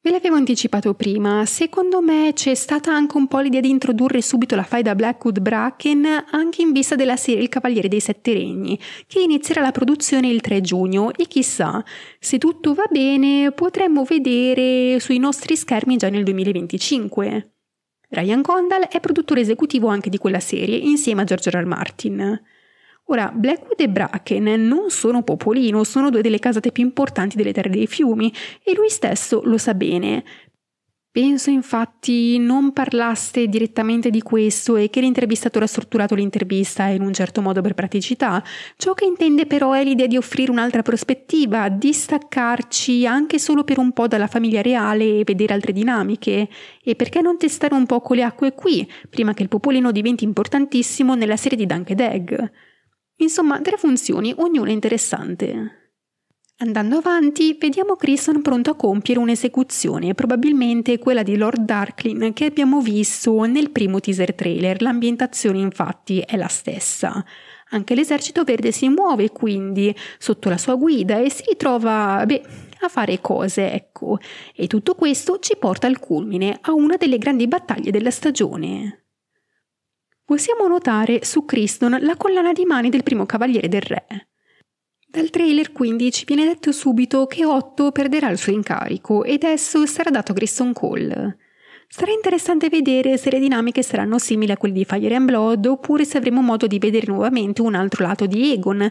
Ve l'avevo anticipato prima, secondo me c'è stata anche un po' l'idea di introdurre subito la faida Blackwood Bracken anche in vista della serie Il Cavaliere dei Sette Regni, che inizierà la produzione il 3 giugno e chissà, se tutto va bene potremmo vedere sui nostri schermi già nel 2025. Ryan Condal è produttore esecutivo anche di quella serie insieme a George R. R. Martin. Ora, Blackwood e Bracken non sono popolino, sono due delle casate più importanti delle terre dei fiumi e lui stesso lo sa bene. Penso infatti non parlaste direttamente di questo e che l'intervistatore ha strutturato l'intervista in un certo modo per praticità. Ciò che intende però è l'idea di offrire un'altra prospettiva, di staccarci anche solo per un po' dalla famiglia reale e vedere altre dinamiche. E perché non testare un po' con le acque qui, prima che il popolino diventi importantissimo nella serie di Dunk Egg? Insomma, tre funzioni, ognuna interessante. Andando avanti, vediamo Criston pronto a compiere un'esecuzione, probabilmente quella di Lord Darklin che abbiamo visto nel primo teaser trailer. L'ambientazione infatti è la stessa. Anche l'esercito verde si muove quindi sotto la sua guida e si ritrova, beh, a fare cose, ecco. E tutto questo ci porta al culmine, a una delle grandi battaglie della stagione possiamo notare su Criston la collana di mani del primo cavaliere del re. Dal trailer quindi ci viene detto subito che Otto perderà il suo incarico ed esso sarà dato a Criston Cole. Sarà interessante vedere se le dinamiche saranno simili a quelle di Fire and Blood oppure se avremo modo di vedere nuovamente un altro lato di Egon,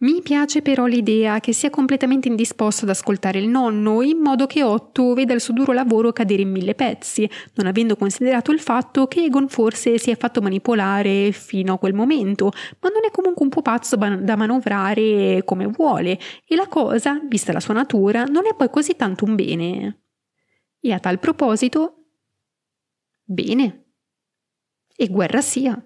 mi piace però l'idea che sia completamente indisposto ad ascoltare il nonno, in modo che Otto veda il suo duro lavoro cadere in mille pezzi, non avendo considerato il fatto che Egon forse si è fatto manipolare fino a quel momento, ma non è comunque un po' pazzo da manovrare come vuole, e la cosa, vista la sua natura, non è poi così tanto un bene. E a tal proposito... Bene. E guerra sia.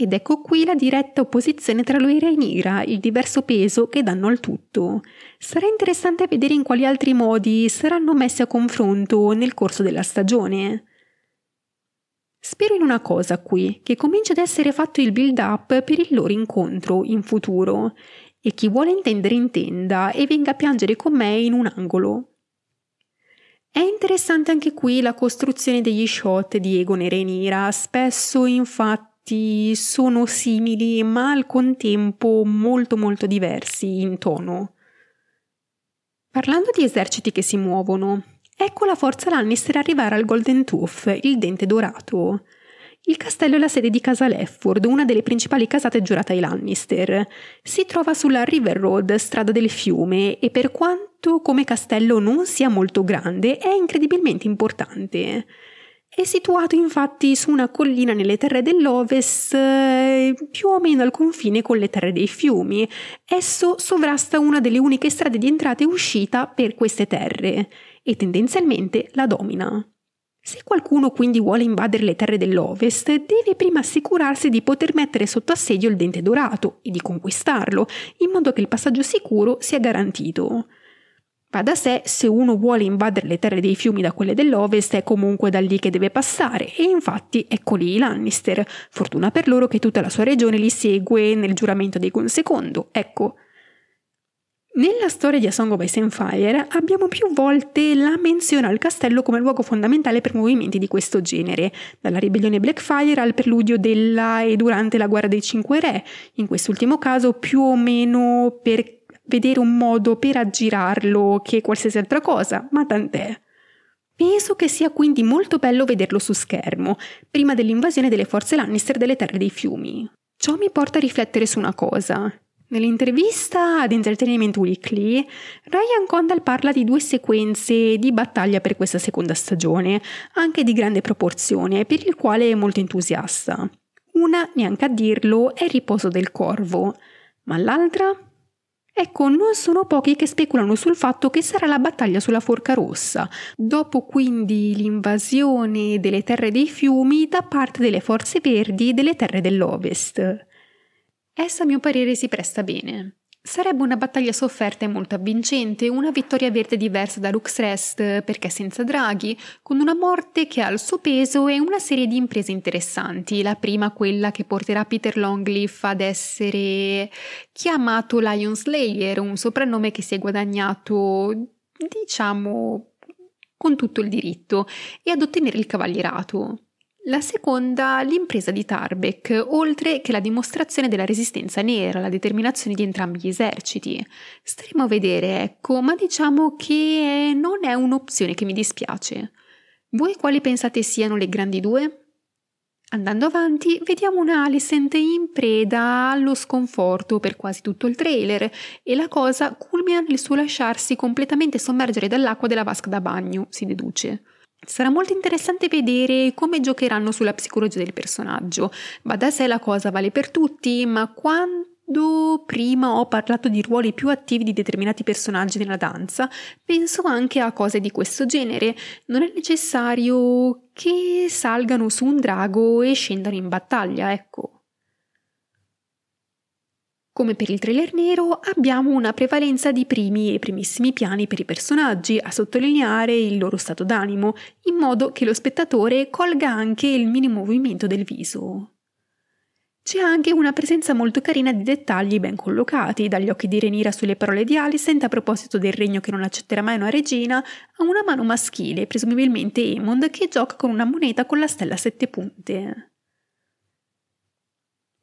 Ed ecco qui la diretta opposizione tra lui e l'ira, il diverso peso che danno al tutto. Sarà interessante vedere in quali altri modi saranno messi a confronto nel corso della stagione. Spero in una cosa qui, che comincia ad essere fatto il build-up per il loro incontro in futuro, e chi vuole intendere intenda e venga a piangere con me in un angolo. È interessante anche qui la costruzione degli shot di Egon e Renira, spesso infatti oggetti sono simili ma al contempo molto molto diversi in tono. Parlando di eserciti che si muovono, ecco la forza Lannister arrivare al Golden Tooth, il dente dorato. Il castello è la sede di Casa Lefford, una delle principali casate giurate ai Lannister. Si trova sulla River Road, strada del fiume, e per quanto come castello non sia molto grande, è incredibilmente importante. È situato infatti su una collina nelle terre dell'Ovest, eh, più o meno al confine con le terre dei fiumi. Esso sovrasta una delle uniche strade di entrata e uscita per queste terre e tendenzialmente la domina. Se qualcuno quindi vuole invadere le terre dell'Ovest, deve prima assicurarsi di poter mettere sotto assedio il Dente Dorato e di conquistarlo, in modo che il passaggio sicuro sia garantito. Va da sé, se uno vuole invadere le terre dei fiumi da quelle dell'ovest, è comunque da lì che deve passare, e infatti ecco lì i Lannister. Fortuna per loro che tutta la sua regione li segue nel giuramento dei Gon II. Ecco. Nella storia di A Song of Ice and Fire abbiamo più volte la menzione al castello come luogo fondamentale per movimenti di questo genere, dalla ribellione Blackfire al preludio della e durante la guerra dei Cinque Re, in quest'ultimo caso più o meno perché vedere un modo per aggirarlo che qualsiasi altra cosa, ma tant'è. Penso che sia quindi molto bello vederlo su schermo, prima dell'invasione delle forze Lannister delle terre dei fiumi. Ciò mi porta a riflettere su una cosa. Nell'intervista ad Entertainment Weekly, Ryan Condal parla di due sequenze di battaglia per questa seconda stagione, anche di grande proporzione, per il quale è molto entusiasta. Una, neanche a dirlo, è il riposo del corvo, ma l'altra Ecco, non sono pochi che speculano sul fatto che sarà la battaglia sulla Forca Rossa, dopo quindi l'invasione delle terre dei fiumi da parte delle forze verdi delle terre dell'Ovest. Essa a mio parere si presta bene. Sarebbe una battaglia sofferta e molto avvincente, una vittoria verde diversa da Luxrest, perché senza Draghi, con una morte che ha il suo peso e una serie di imprese interessanti. La prima quella che porterà Peter Longleaf ad essere chiamato Lion Slayer, un soprannome che si è guadagnato, diciamo, con tutto il diritto, e ad ottenere il cavalierato. La seconda, l'impresa di Tarbeck, oltre che la dimostrazione della resistenza nera, la determinazione di entrambi gli eserciti. Staremo a vedere, ecco, ma diciamo che eh, non è un'opzione che mi dispiace. Voi quali pensate siano le grandi due? Andando avanti, vediamo una Alicent in preda allo sconforto per quasi tutto il trailer e la cosa culmina nel suo lasciarsi completamente sommergere dall'acqua della vasca da bagno, si deduce. Sarà molto interessante vedere come giocheranno sulla psicologia del personaggio. Va da sé la cosa vale per tutti, ma quando prima ho parlato di ruoli più attivi di determinati personaggi nella danza, penso anche a cose di questo genere. Non è necessario che salgano su un drago e scendano in battaglia, ecco. Come per il trailer nero, abbiamo una prevalenza di primi e primissimi piani per i personaggi, a sottolineare il loro stato d'animo, in modo che lo spettatore colga anche il minimo movimento del viso. C'è anche una presenza molto carina di dettagli ben collocati, dagli occhi di Renira sulle parole di Alicent a proposito del regno che non accetterà mai una regina, a una mano maschile, presumibilmente Emond, che gioca con una moneta con la stella a sette punte.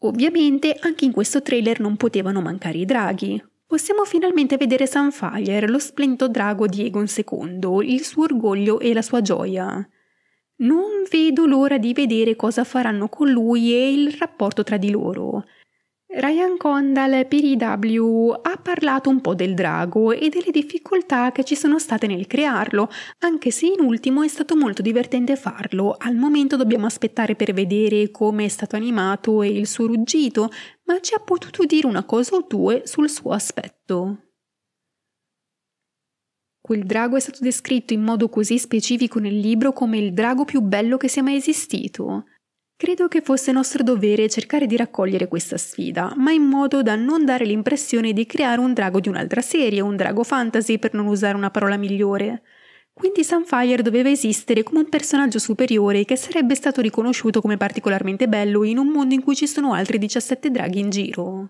Ovviamente anche in questo trailer non potevano mancare i draghi. Possiamo finalmente vedere Sunfire, lo splendido drago di Egon II, il suo orgoglio e la sua gioia. Non vedo l'ora di vedere cosa faranno con lui e il rapporto tra di loro. Ryan Condal per IW ha parlato un po' del drago e delle difficoltà che ci sono state nel crearlo, anche se in ultimo è stato molto divertente farlo. Al momento dobbiamo aspettare per vedere come è stato animato e il suo ruggito, ma ci ha potuto dire una cosa o due sul suo aspetto. Quel drago è stato descritto in modo così specifico nel libro come il drago più bello che sia mai esistito. Credo che fosse nostro dovere cercare di raccogliere questa sfida, ma in modo da non dare l'impressione di creare un drago di un'altra serie, un drago fantasy per non usare una parola migliore. Quindi Sunfire doveva esistere come un personaggio superiore che sarebbe stato riconosciuto come particolarmente bello in un mondo in cui ci sono altri 17 draghi in giro.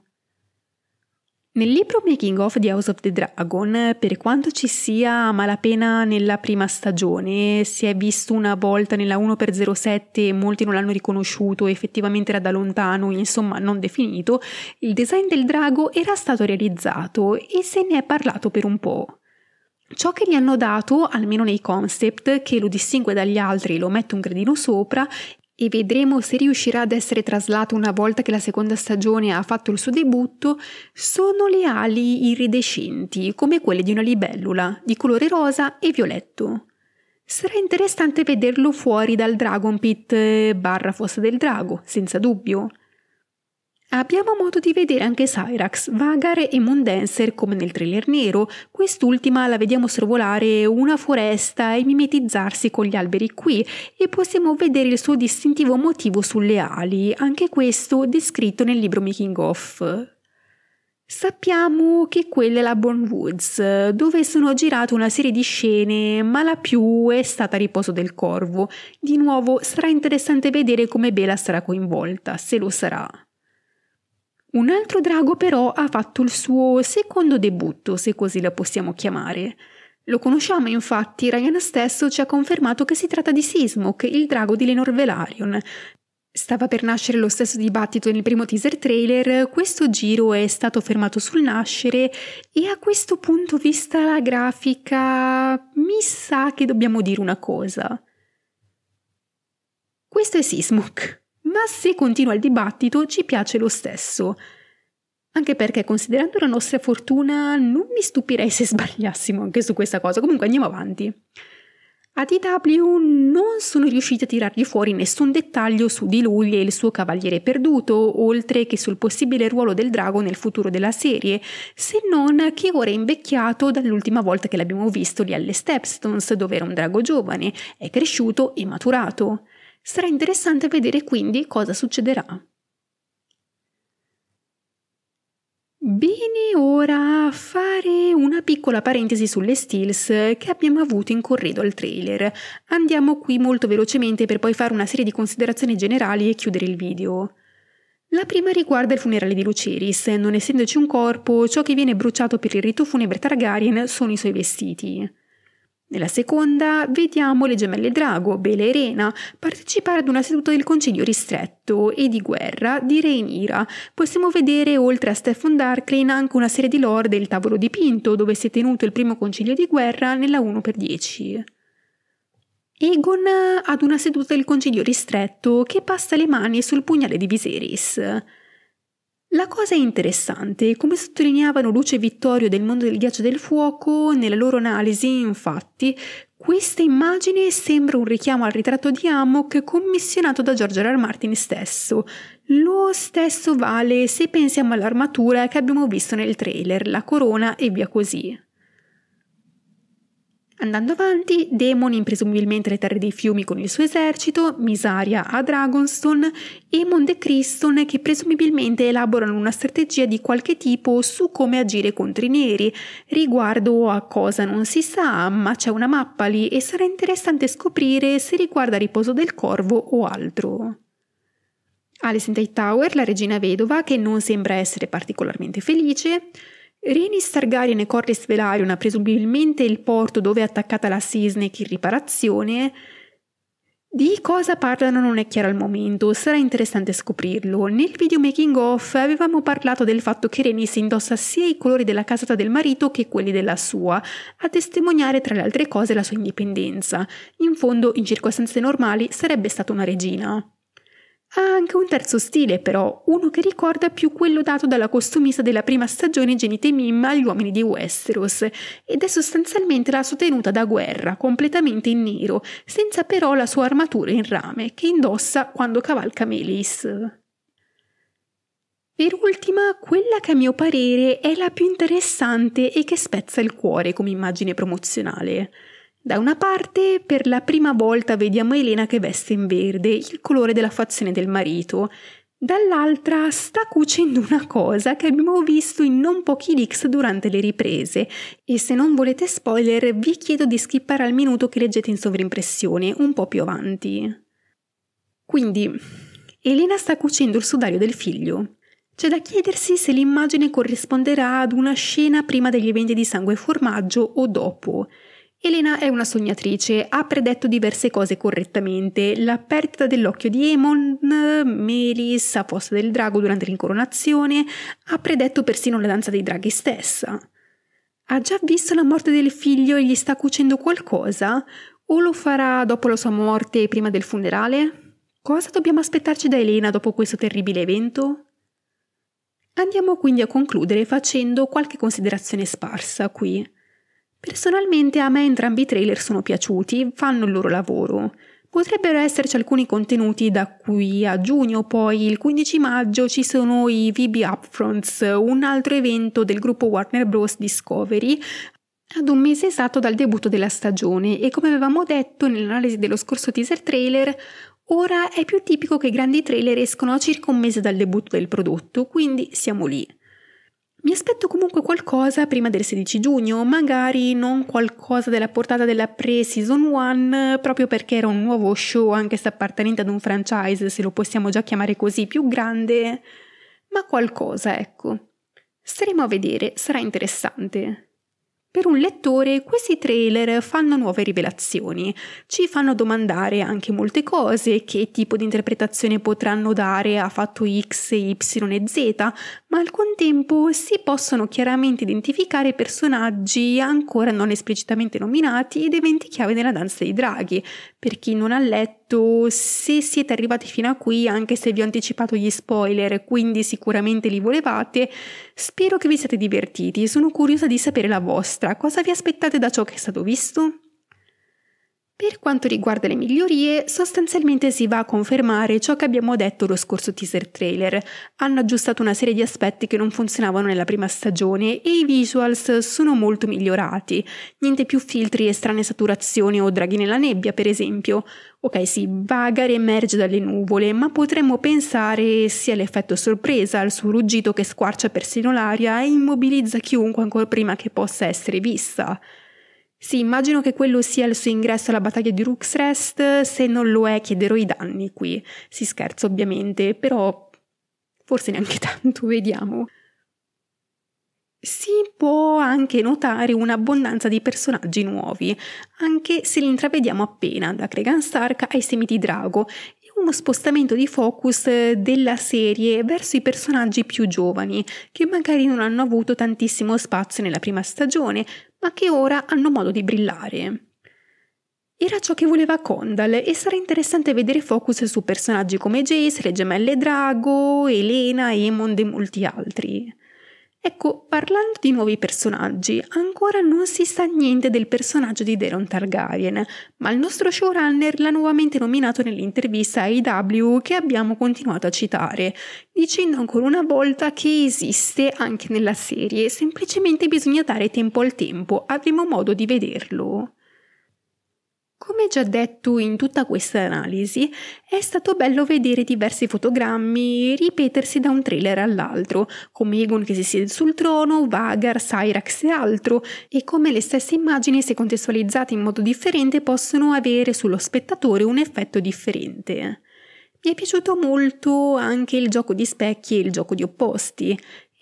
Nel libro Making of the House of the Dragon, per quanto ci sia malapena nella prima stagione, si è visto una volta nella 1x07, molti non l'hanno riconosciuto, effettivamente era da lontano, insomma non definito, il design del drago era stato realizzato e se ne è parlato per un po'. Ciò che gli hanno dato, almeno nei concept, che lo distingue dagli altri e lo mette un gradino sopra, e vedremo se riuscirà ad essere traslato una volta che la seconda stagione ha fatto il suo debutto, sono le ali iridescenti, come quelle di una libellula, di colore rosa e violetto. Sarà interessante vederlo fuori dal Dragon Pit eh, barra Fossa del Drago, senza dubbio. Abbiamo modo di vedere anche Cyrax, vagare e Moondancer come nel trailer nero, quest'ultima la vediamo sorvolare una foresta e mimetizzarsi con gli alberi qui e possiamo vedere il suo distintivo motivo sulle ali, anche questo descritto nel libro Making Off. Sappiamo che quella è la Bourne Woods, dove sono girate una serie di scene, ma la più è stata riposo del corvo. Di nuovo sarà interessante vedere come Bela sarà coinvolta, se lo sarà. Un altro drago però ha fatto il suo secondo debutto, se così la possiamo chiamare. Lo conosciamo infatti, Ryan stesso ci ha confermato che si tratta di Sismok, il drago di Lenor Velarion. Stava per nascere lo stesso dibattito nel primo teaser trailer, questo giro è stato fermato sul nascere e a questo punto, vista la grafica, mi sa che dobbiamo dire una cosa. Questo è Sismok ma se continua il dibattito ci piace lo stesso. Anche perché, considerando la nostra fortuna, non mi stupirei se sbagliassimo anche su questa cosa. Comunque andiamo avanti. A DW non sono riusciti a tirargli fuori nessun dettaglio su di lui e il suo cavaliere perduto, oltre che sul possibile ruolo del drago nel futuro della serie, se non che ora è invecchiato dall'ultima volta che l'abbiamo visto lì alle Stepstones, dove era un drago giovane, è cresciuto e maturato. Sarà interessante vedere quindi cosa succederà. Bene, ora fare una piccola parentesi sulle stills che abbiamo avuto in corredo al trailer. Andiamo qui molto velocemente per poi fare una serie di considerazioni generali e chiudere il video. La prima riguarda il funerale di Luceris. Non essendoci un corpo, ciò che viene bruciato per il rito funebre Targaryen sono i suoi vestiti. Nella seconda vediamo le gemelle Drago, Bela e Rena, partecipare ad una seduta del concilio ristretto e di guerra di Re in Ira. Possiamo vedere, oltre a Stefan Darklin, anche una serie di lore del tavolo dipinto, dove si è tenuto il primo concilio di guerra nella 1x10. Egon ad una seduta del concilio ristretto che passa le mani sul pugnale di Viserys. La cosa è interessante, come sottolineavano Luce e Vittorio del mondo del ghiaccio e del fuoco, nella loro analisi, infatti, questa immagine sembra un richiamo al ritratto di Amok commissionato da George R. R. Martin stesso. Lo stesso vale se pensiamo all'armatura che abbiamo visto nel trailer, la corona e via così. Andando avanti, Daemon impresumibilmente le terre dei fiumi con il suo esercito, Misaria a Dragonstone e Mondecriston che presumibilmente elaborano una strategia di qualche tipo su come agire contro i neri. Riguardo a cosa non si sa, ma c'è una mappa lì e sarà interessante scoprire se riguarda riposo del corvo o altro. Alice Tower, la regina vedova, che non sembra essere particolarmente felice, Rhaenys Targaryen e Corlys Velaryon presumibilmente il porto dove è attaccata la Sea in riparazione di cosa parlano non è chiaro al momento, sarà interessante scoprirlo. Nel video making off avevamo parlato del fatto che Renis indossa sia i colori della casata del marito che quelli della sua, a testimoniare tra le altre cose la sua indipendenza. In fondo, in circostanze normali, sarebbe stata una regina. Ha anche un terzo stile, però, uno che ricorda più quello dato dalla costumista della prima stagione Genite Mim agli uomini di Westeros, ed è sostanzialmente la sua tenuta da guerra, completamente in nero, senza però la sua armatura in rame, che indossa quando cavalca Melis. Per ultima, quella che a mio parere è la più interessante e che spezza il cuore come immagine promozionale. Da una parte, per la prima volta vediamo Elena che veste in verde, il colore della fazione del marito. Dall'altra sta cucendo una cosa che abbiamo visto in non pochi leaks durante le riprese e se non volete spoiler vi chiedo di skippare al minuto che leggete in sovrimpressione, un po' più avanti. Quindi, Elena sta cucendo il sudario del figlio. C'è da chiedersi se l'immagine corrisponderà ad una scena prima degli eventi di sangue e formaggio o dopo. Elena è una sognatrice, ha predetto diverse cose correttamente, la perdita dell'occhio di Emon, Melis a posto del drago durante l'incoronazione, ha predetto persino la danza dei draghi stessa. Ha già visto la morte del figlio e gli sta cucendo qualcosa? O lo farà dopo la sua morte e prima del funerale? Cosa dobbiamo aspettarci da Elena dopo questo terribile evento? Andiamo quindi a concludere facendo qualche considerazione sparsa qui. Personalmente a me entrambi i trailer sono piaciuti, fanno il loro lavoro. Potrebbero esserci alcuni contenuti da qui a giugno, poi il 15 maggio ci sono i VB Upfronts, un altro evento del gruppo Warner Bros. Discovery, ad un mese esatto dal debutto della stagione e come avevamo detto nell'analisi dello scorso teaser trailer, ora è più tipico che i grandi trailer escono a circa un mese dal debutto del prodotto, quindi siamo lì. Mi aspetto comunque qualcosa prima del 16 giugno, magari non qualcosa della portata della pre-season 1, proprio perché era un nuovo show, anche se appartenente ad un franchise, se lo possiamo già chiamare così, più grande, ma qualcosa, ecco. Staremo a vedere, sarà interessante. Per un lettore questi trailer fanno nuove rivelazioni, ci fanno domandare anche molte cose, che tipo di interpretazione potranno dare a fatto X, Y e Z, ma al contempo si possono chiaramente identificare personaggi ancora non esplicitamente nominati ed eventi chiave nella danza dei draghi, per chi non ha letto, se siete arrivati fino a qui, anche se vi ho anticipato gli spoiler, quindi sicuramente li volevate, spero che vi siate divertiti. Sono curiosa di sapere la vostra. Cosa vi aspettate da ciò che è stato visto? Per quanto riguarda le migliorie, sostanzialmente si va a confermare ciò che abbiamo detto lo scorso teaser trailer. Hanno aggiustato una serie di aspetti che non funzionavano nella prima stagione e i visuals sono molto migliorati. Niente più filtri e strane saturazioni o draghi nella nebbia, per esempio. Ok, sì, Vagar emerge dalle nuvole, ma potremmo pensare sia l'effetto sorpresa, al suo ruggito che squarcia persino l'aria e immobilizza chiunque ancora prima che possa essere vista. Sì, immagino che quello sia il suo ingresso alla battaglia di Rooksrest, se non lo è chiederò i danni qui. Si scherza ovviamente, però forse neanche (laughs) tanto, vediamo. Si può anche notare un'abbondanza di personaggi nuovi, anche se li intravediamo appena, da Cregan Stark ai semiti Drago, uno spostamento di focus eh, della serie verso i personaggi più giovani, che magari non hanno avuto tantissimo spazio nella prima stagione, ma che ora hanno modo di brillare. Era ciò che voleva Condal e sarà interessante vedere focus su personaggi come Jace, le gemelle Drago, Elena, Emond e molti altri. Ecco, parlando di nuovi personaggi, ancora non si sa niente del personaggio di Daron Targaryen, ma il nostro showrunner l'ha nuovamente nominato nell'intervista a IW che abbiamo continuato a citare, dicendo ancora una volta che esiste anche nella serie, semplicemente bisogna dare tempo al tempo, avremo modo di vederlo. Come già detto in tutta questa analisi, è stato bello vedere diversi fotogrammi ripetersi da un trailer all'altro, come Egon che si siede sul trono, Vagar, Cyrax e altro, e come le stesse immagini, se contestualizzate in modo differente, possono avere sullo spettatore un effetto differente. Mi è piaciuto molto anche il gioco di specchi e il gioco di opposti.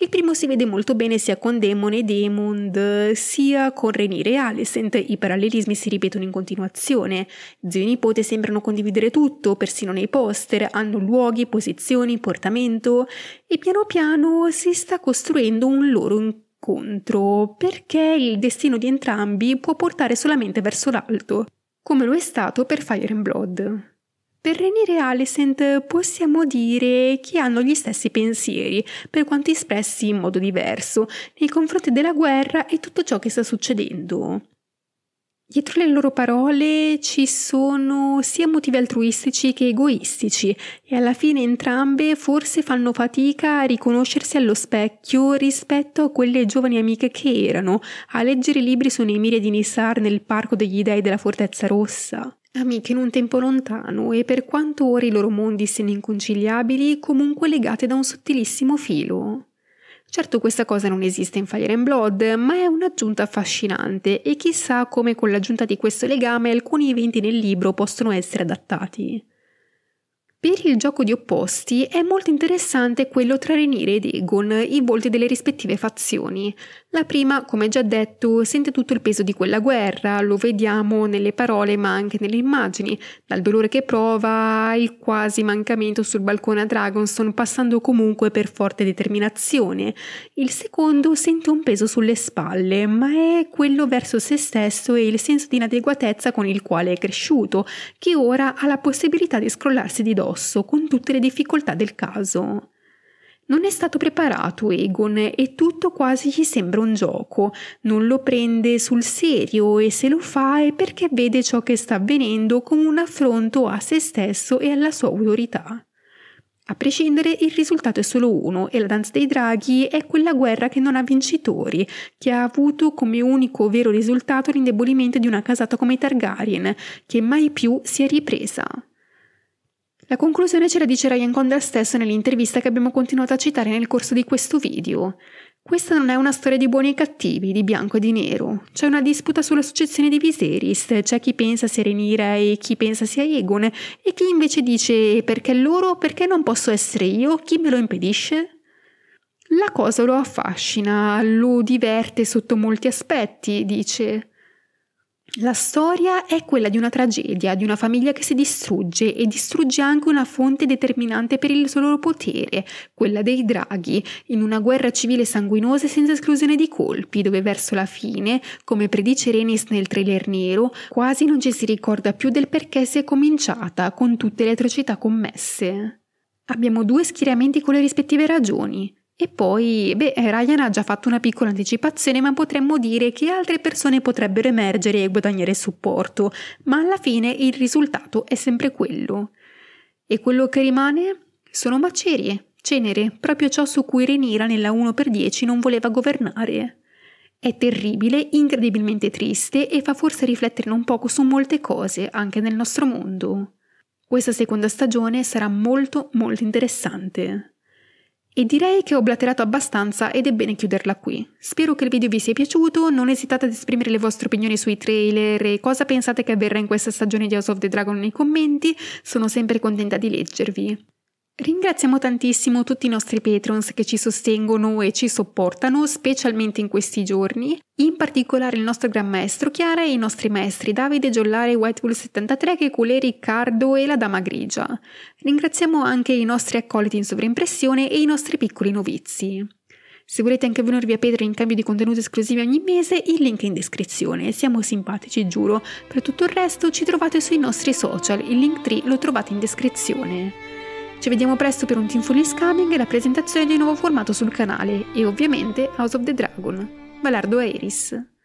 Il primo si vede molto bene sia con Demon e Demond, sia con Renire e Alicent, i parallelismi si ripetono in continuazione. Zio e nipote sembrano condividere tutto, persino nei poster, hanno luoghi, posizioni, portamento e piano piano si sta costruendo un loro incontro perché il destino di entrambi può portare solamente verso l'alto, come lo è stato per Fire and Blood. Per René e Alicent possiamo dire che hanno gli stessi pensieri, per quanto espressi in modo diverso, nei confronti della guerra e tutto ciò che sta succedendo. Dietro le loro parole ci sono sia motivi altruistici che egoistici e alla fine entrambe forse fanno fatica a riconoscersi allo specchio rispetto a quelle giovani amiche che erano, a leggere i libri su Nemire di Nissar nel Parco degli Dei della Fortezza Rossa. Amiche in un tempo lontano e per quanto ora i loro mondi siano inconciliabili, comunque legate da un sottilissimo filo. Certo questa cosa non esiste in Fire and Blood, ma è un'aggiunta affascinante e chissà come con l'aggiunta di questo legame alcuni eventi nel libro possono essere adattati. Per il gioco di opposti è molto interessante quello tra Rhaenyra ed Egon, i volti delle rispettive fazioni, la prima, come già detto, sente tutto il peso di quella guerra, lo vediamo nelle parole ma anche nelle immagini, dal dolore che prova al quasi mancamento sul balcone a Dragonstone, passando comunque per forte determinazione. Il secondo sente un peso sulle spalle, ma è quello verso se stesso e il senso di inadeguatezza con il quale è cresciuto, che ora ha la possibilità di scrollarsi di dosso con tutte le difficoltà del caso. Non è stato preparato Egon e tutto quasi gli sembra un gioco, non lo prende sul serio e se lo fa è perché vede ciò che sta avvenendo come un affronto a se stesso e alla sua autorità. A prescindere, il risultato è solo uno e la danza dei draghi è quella guerra che non ha vincitori, che ha avuto come unico vero risultato l'indebolimento di una casata come i Targaryen, che mai più si è ripresa. La conclusione ce la dice Ryan Condal stesso nell'intervista che abbiamo continuato a citare nel corso di questo video. Questa non è una storia di buoni e cattivi, di bianco e di nero. C'è una disputa sulla successione di Viserys, c'è chi pensa sia Renira e chi pensa sia Egon, e chi invece dice perché loro, perché non posso essere io, chi me lo impedisce? La cosa lo affascina, lo diverte sotto molti aspetti, dice. La storia è quella di una tragedia, di una famiglia che si distrugge e distrugge anche una fonte determinante per il suo loro potere, quella dei draghi, in una guerra civile sanguinosa e senza esclusione di colpi, dove verso la fine, come predice Renis nel trailer nero, quasi non ci si ricorda più del perché si è cominciata, con tutte le atrocità commesse. Abbiamo due schieramenti con le rispettive ragioni. E poi, beh, Ryan ha già fatto una piccola anticipazione, ma potremmo dire che altre persone potrebbero emergere e guadagnare supporto, ma alla fine il risultato è sempre quello. E quello che rimane? Sono macerie, cenere, proprio ciò su cui Renira nella 1x10 non voleva governare. È terribile, incredibilmente triste e fa forse riflettere non poco su molte cose, anche nel nostro mondo. Questa seconda stagione sarà molto molto interessante. E direi che ho blaterato abbastanza ed è bene chiuderla qui. Spero che il video vi sia piaciuto, non esitate ad esprimere le vostre opinioni sui trailer e cosa pensate che avverrà in questa stagione di House of the Dragon nei commenti, sono sempre contenta di leggervi. Ringraziamo tantissimo tutti i nostri patrons che ci sostengono e ci supportano, specialmente in questi giorni, in particolare il nostro gran maestro Chiara e i nostri maestri Davide, Giollare, Whitewool73, Checulè, Riccardo e la Dama Grigia. Ringraziamo anche i nostri accoliti in sovrimpressione e i nostri piccoli novizi. Se volete anche venirvi a Pedro in cambio di contenuti esclusivi ogni mese, il link è in descrizione. Siamo simpatici, giuro. Per tutto il resto ci trovate sui nostri social, il link 3 lo trovate in descrizione. Ci vediamo presto per un Team Full Coming e la presentazione di un nuovo formato sul canale e ovviamente House of the Dragon. Valardo Aeris.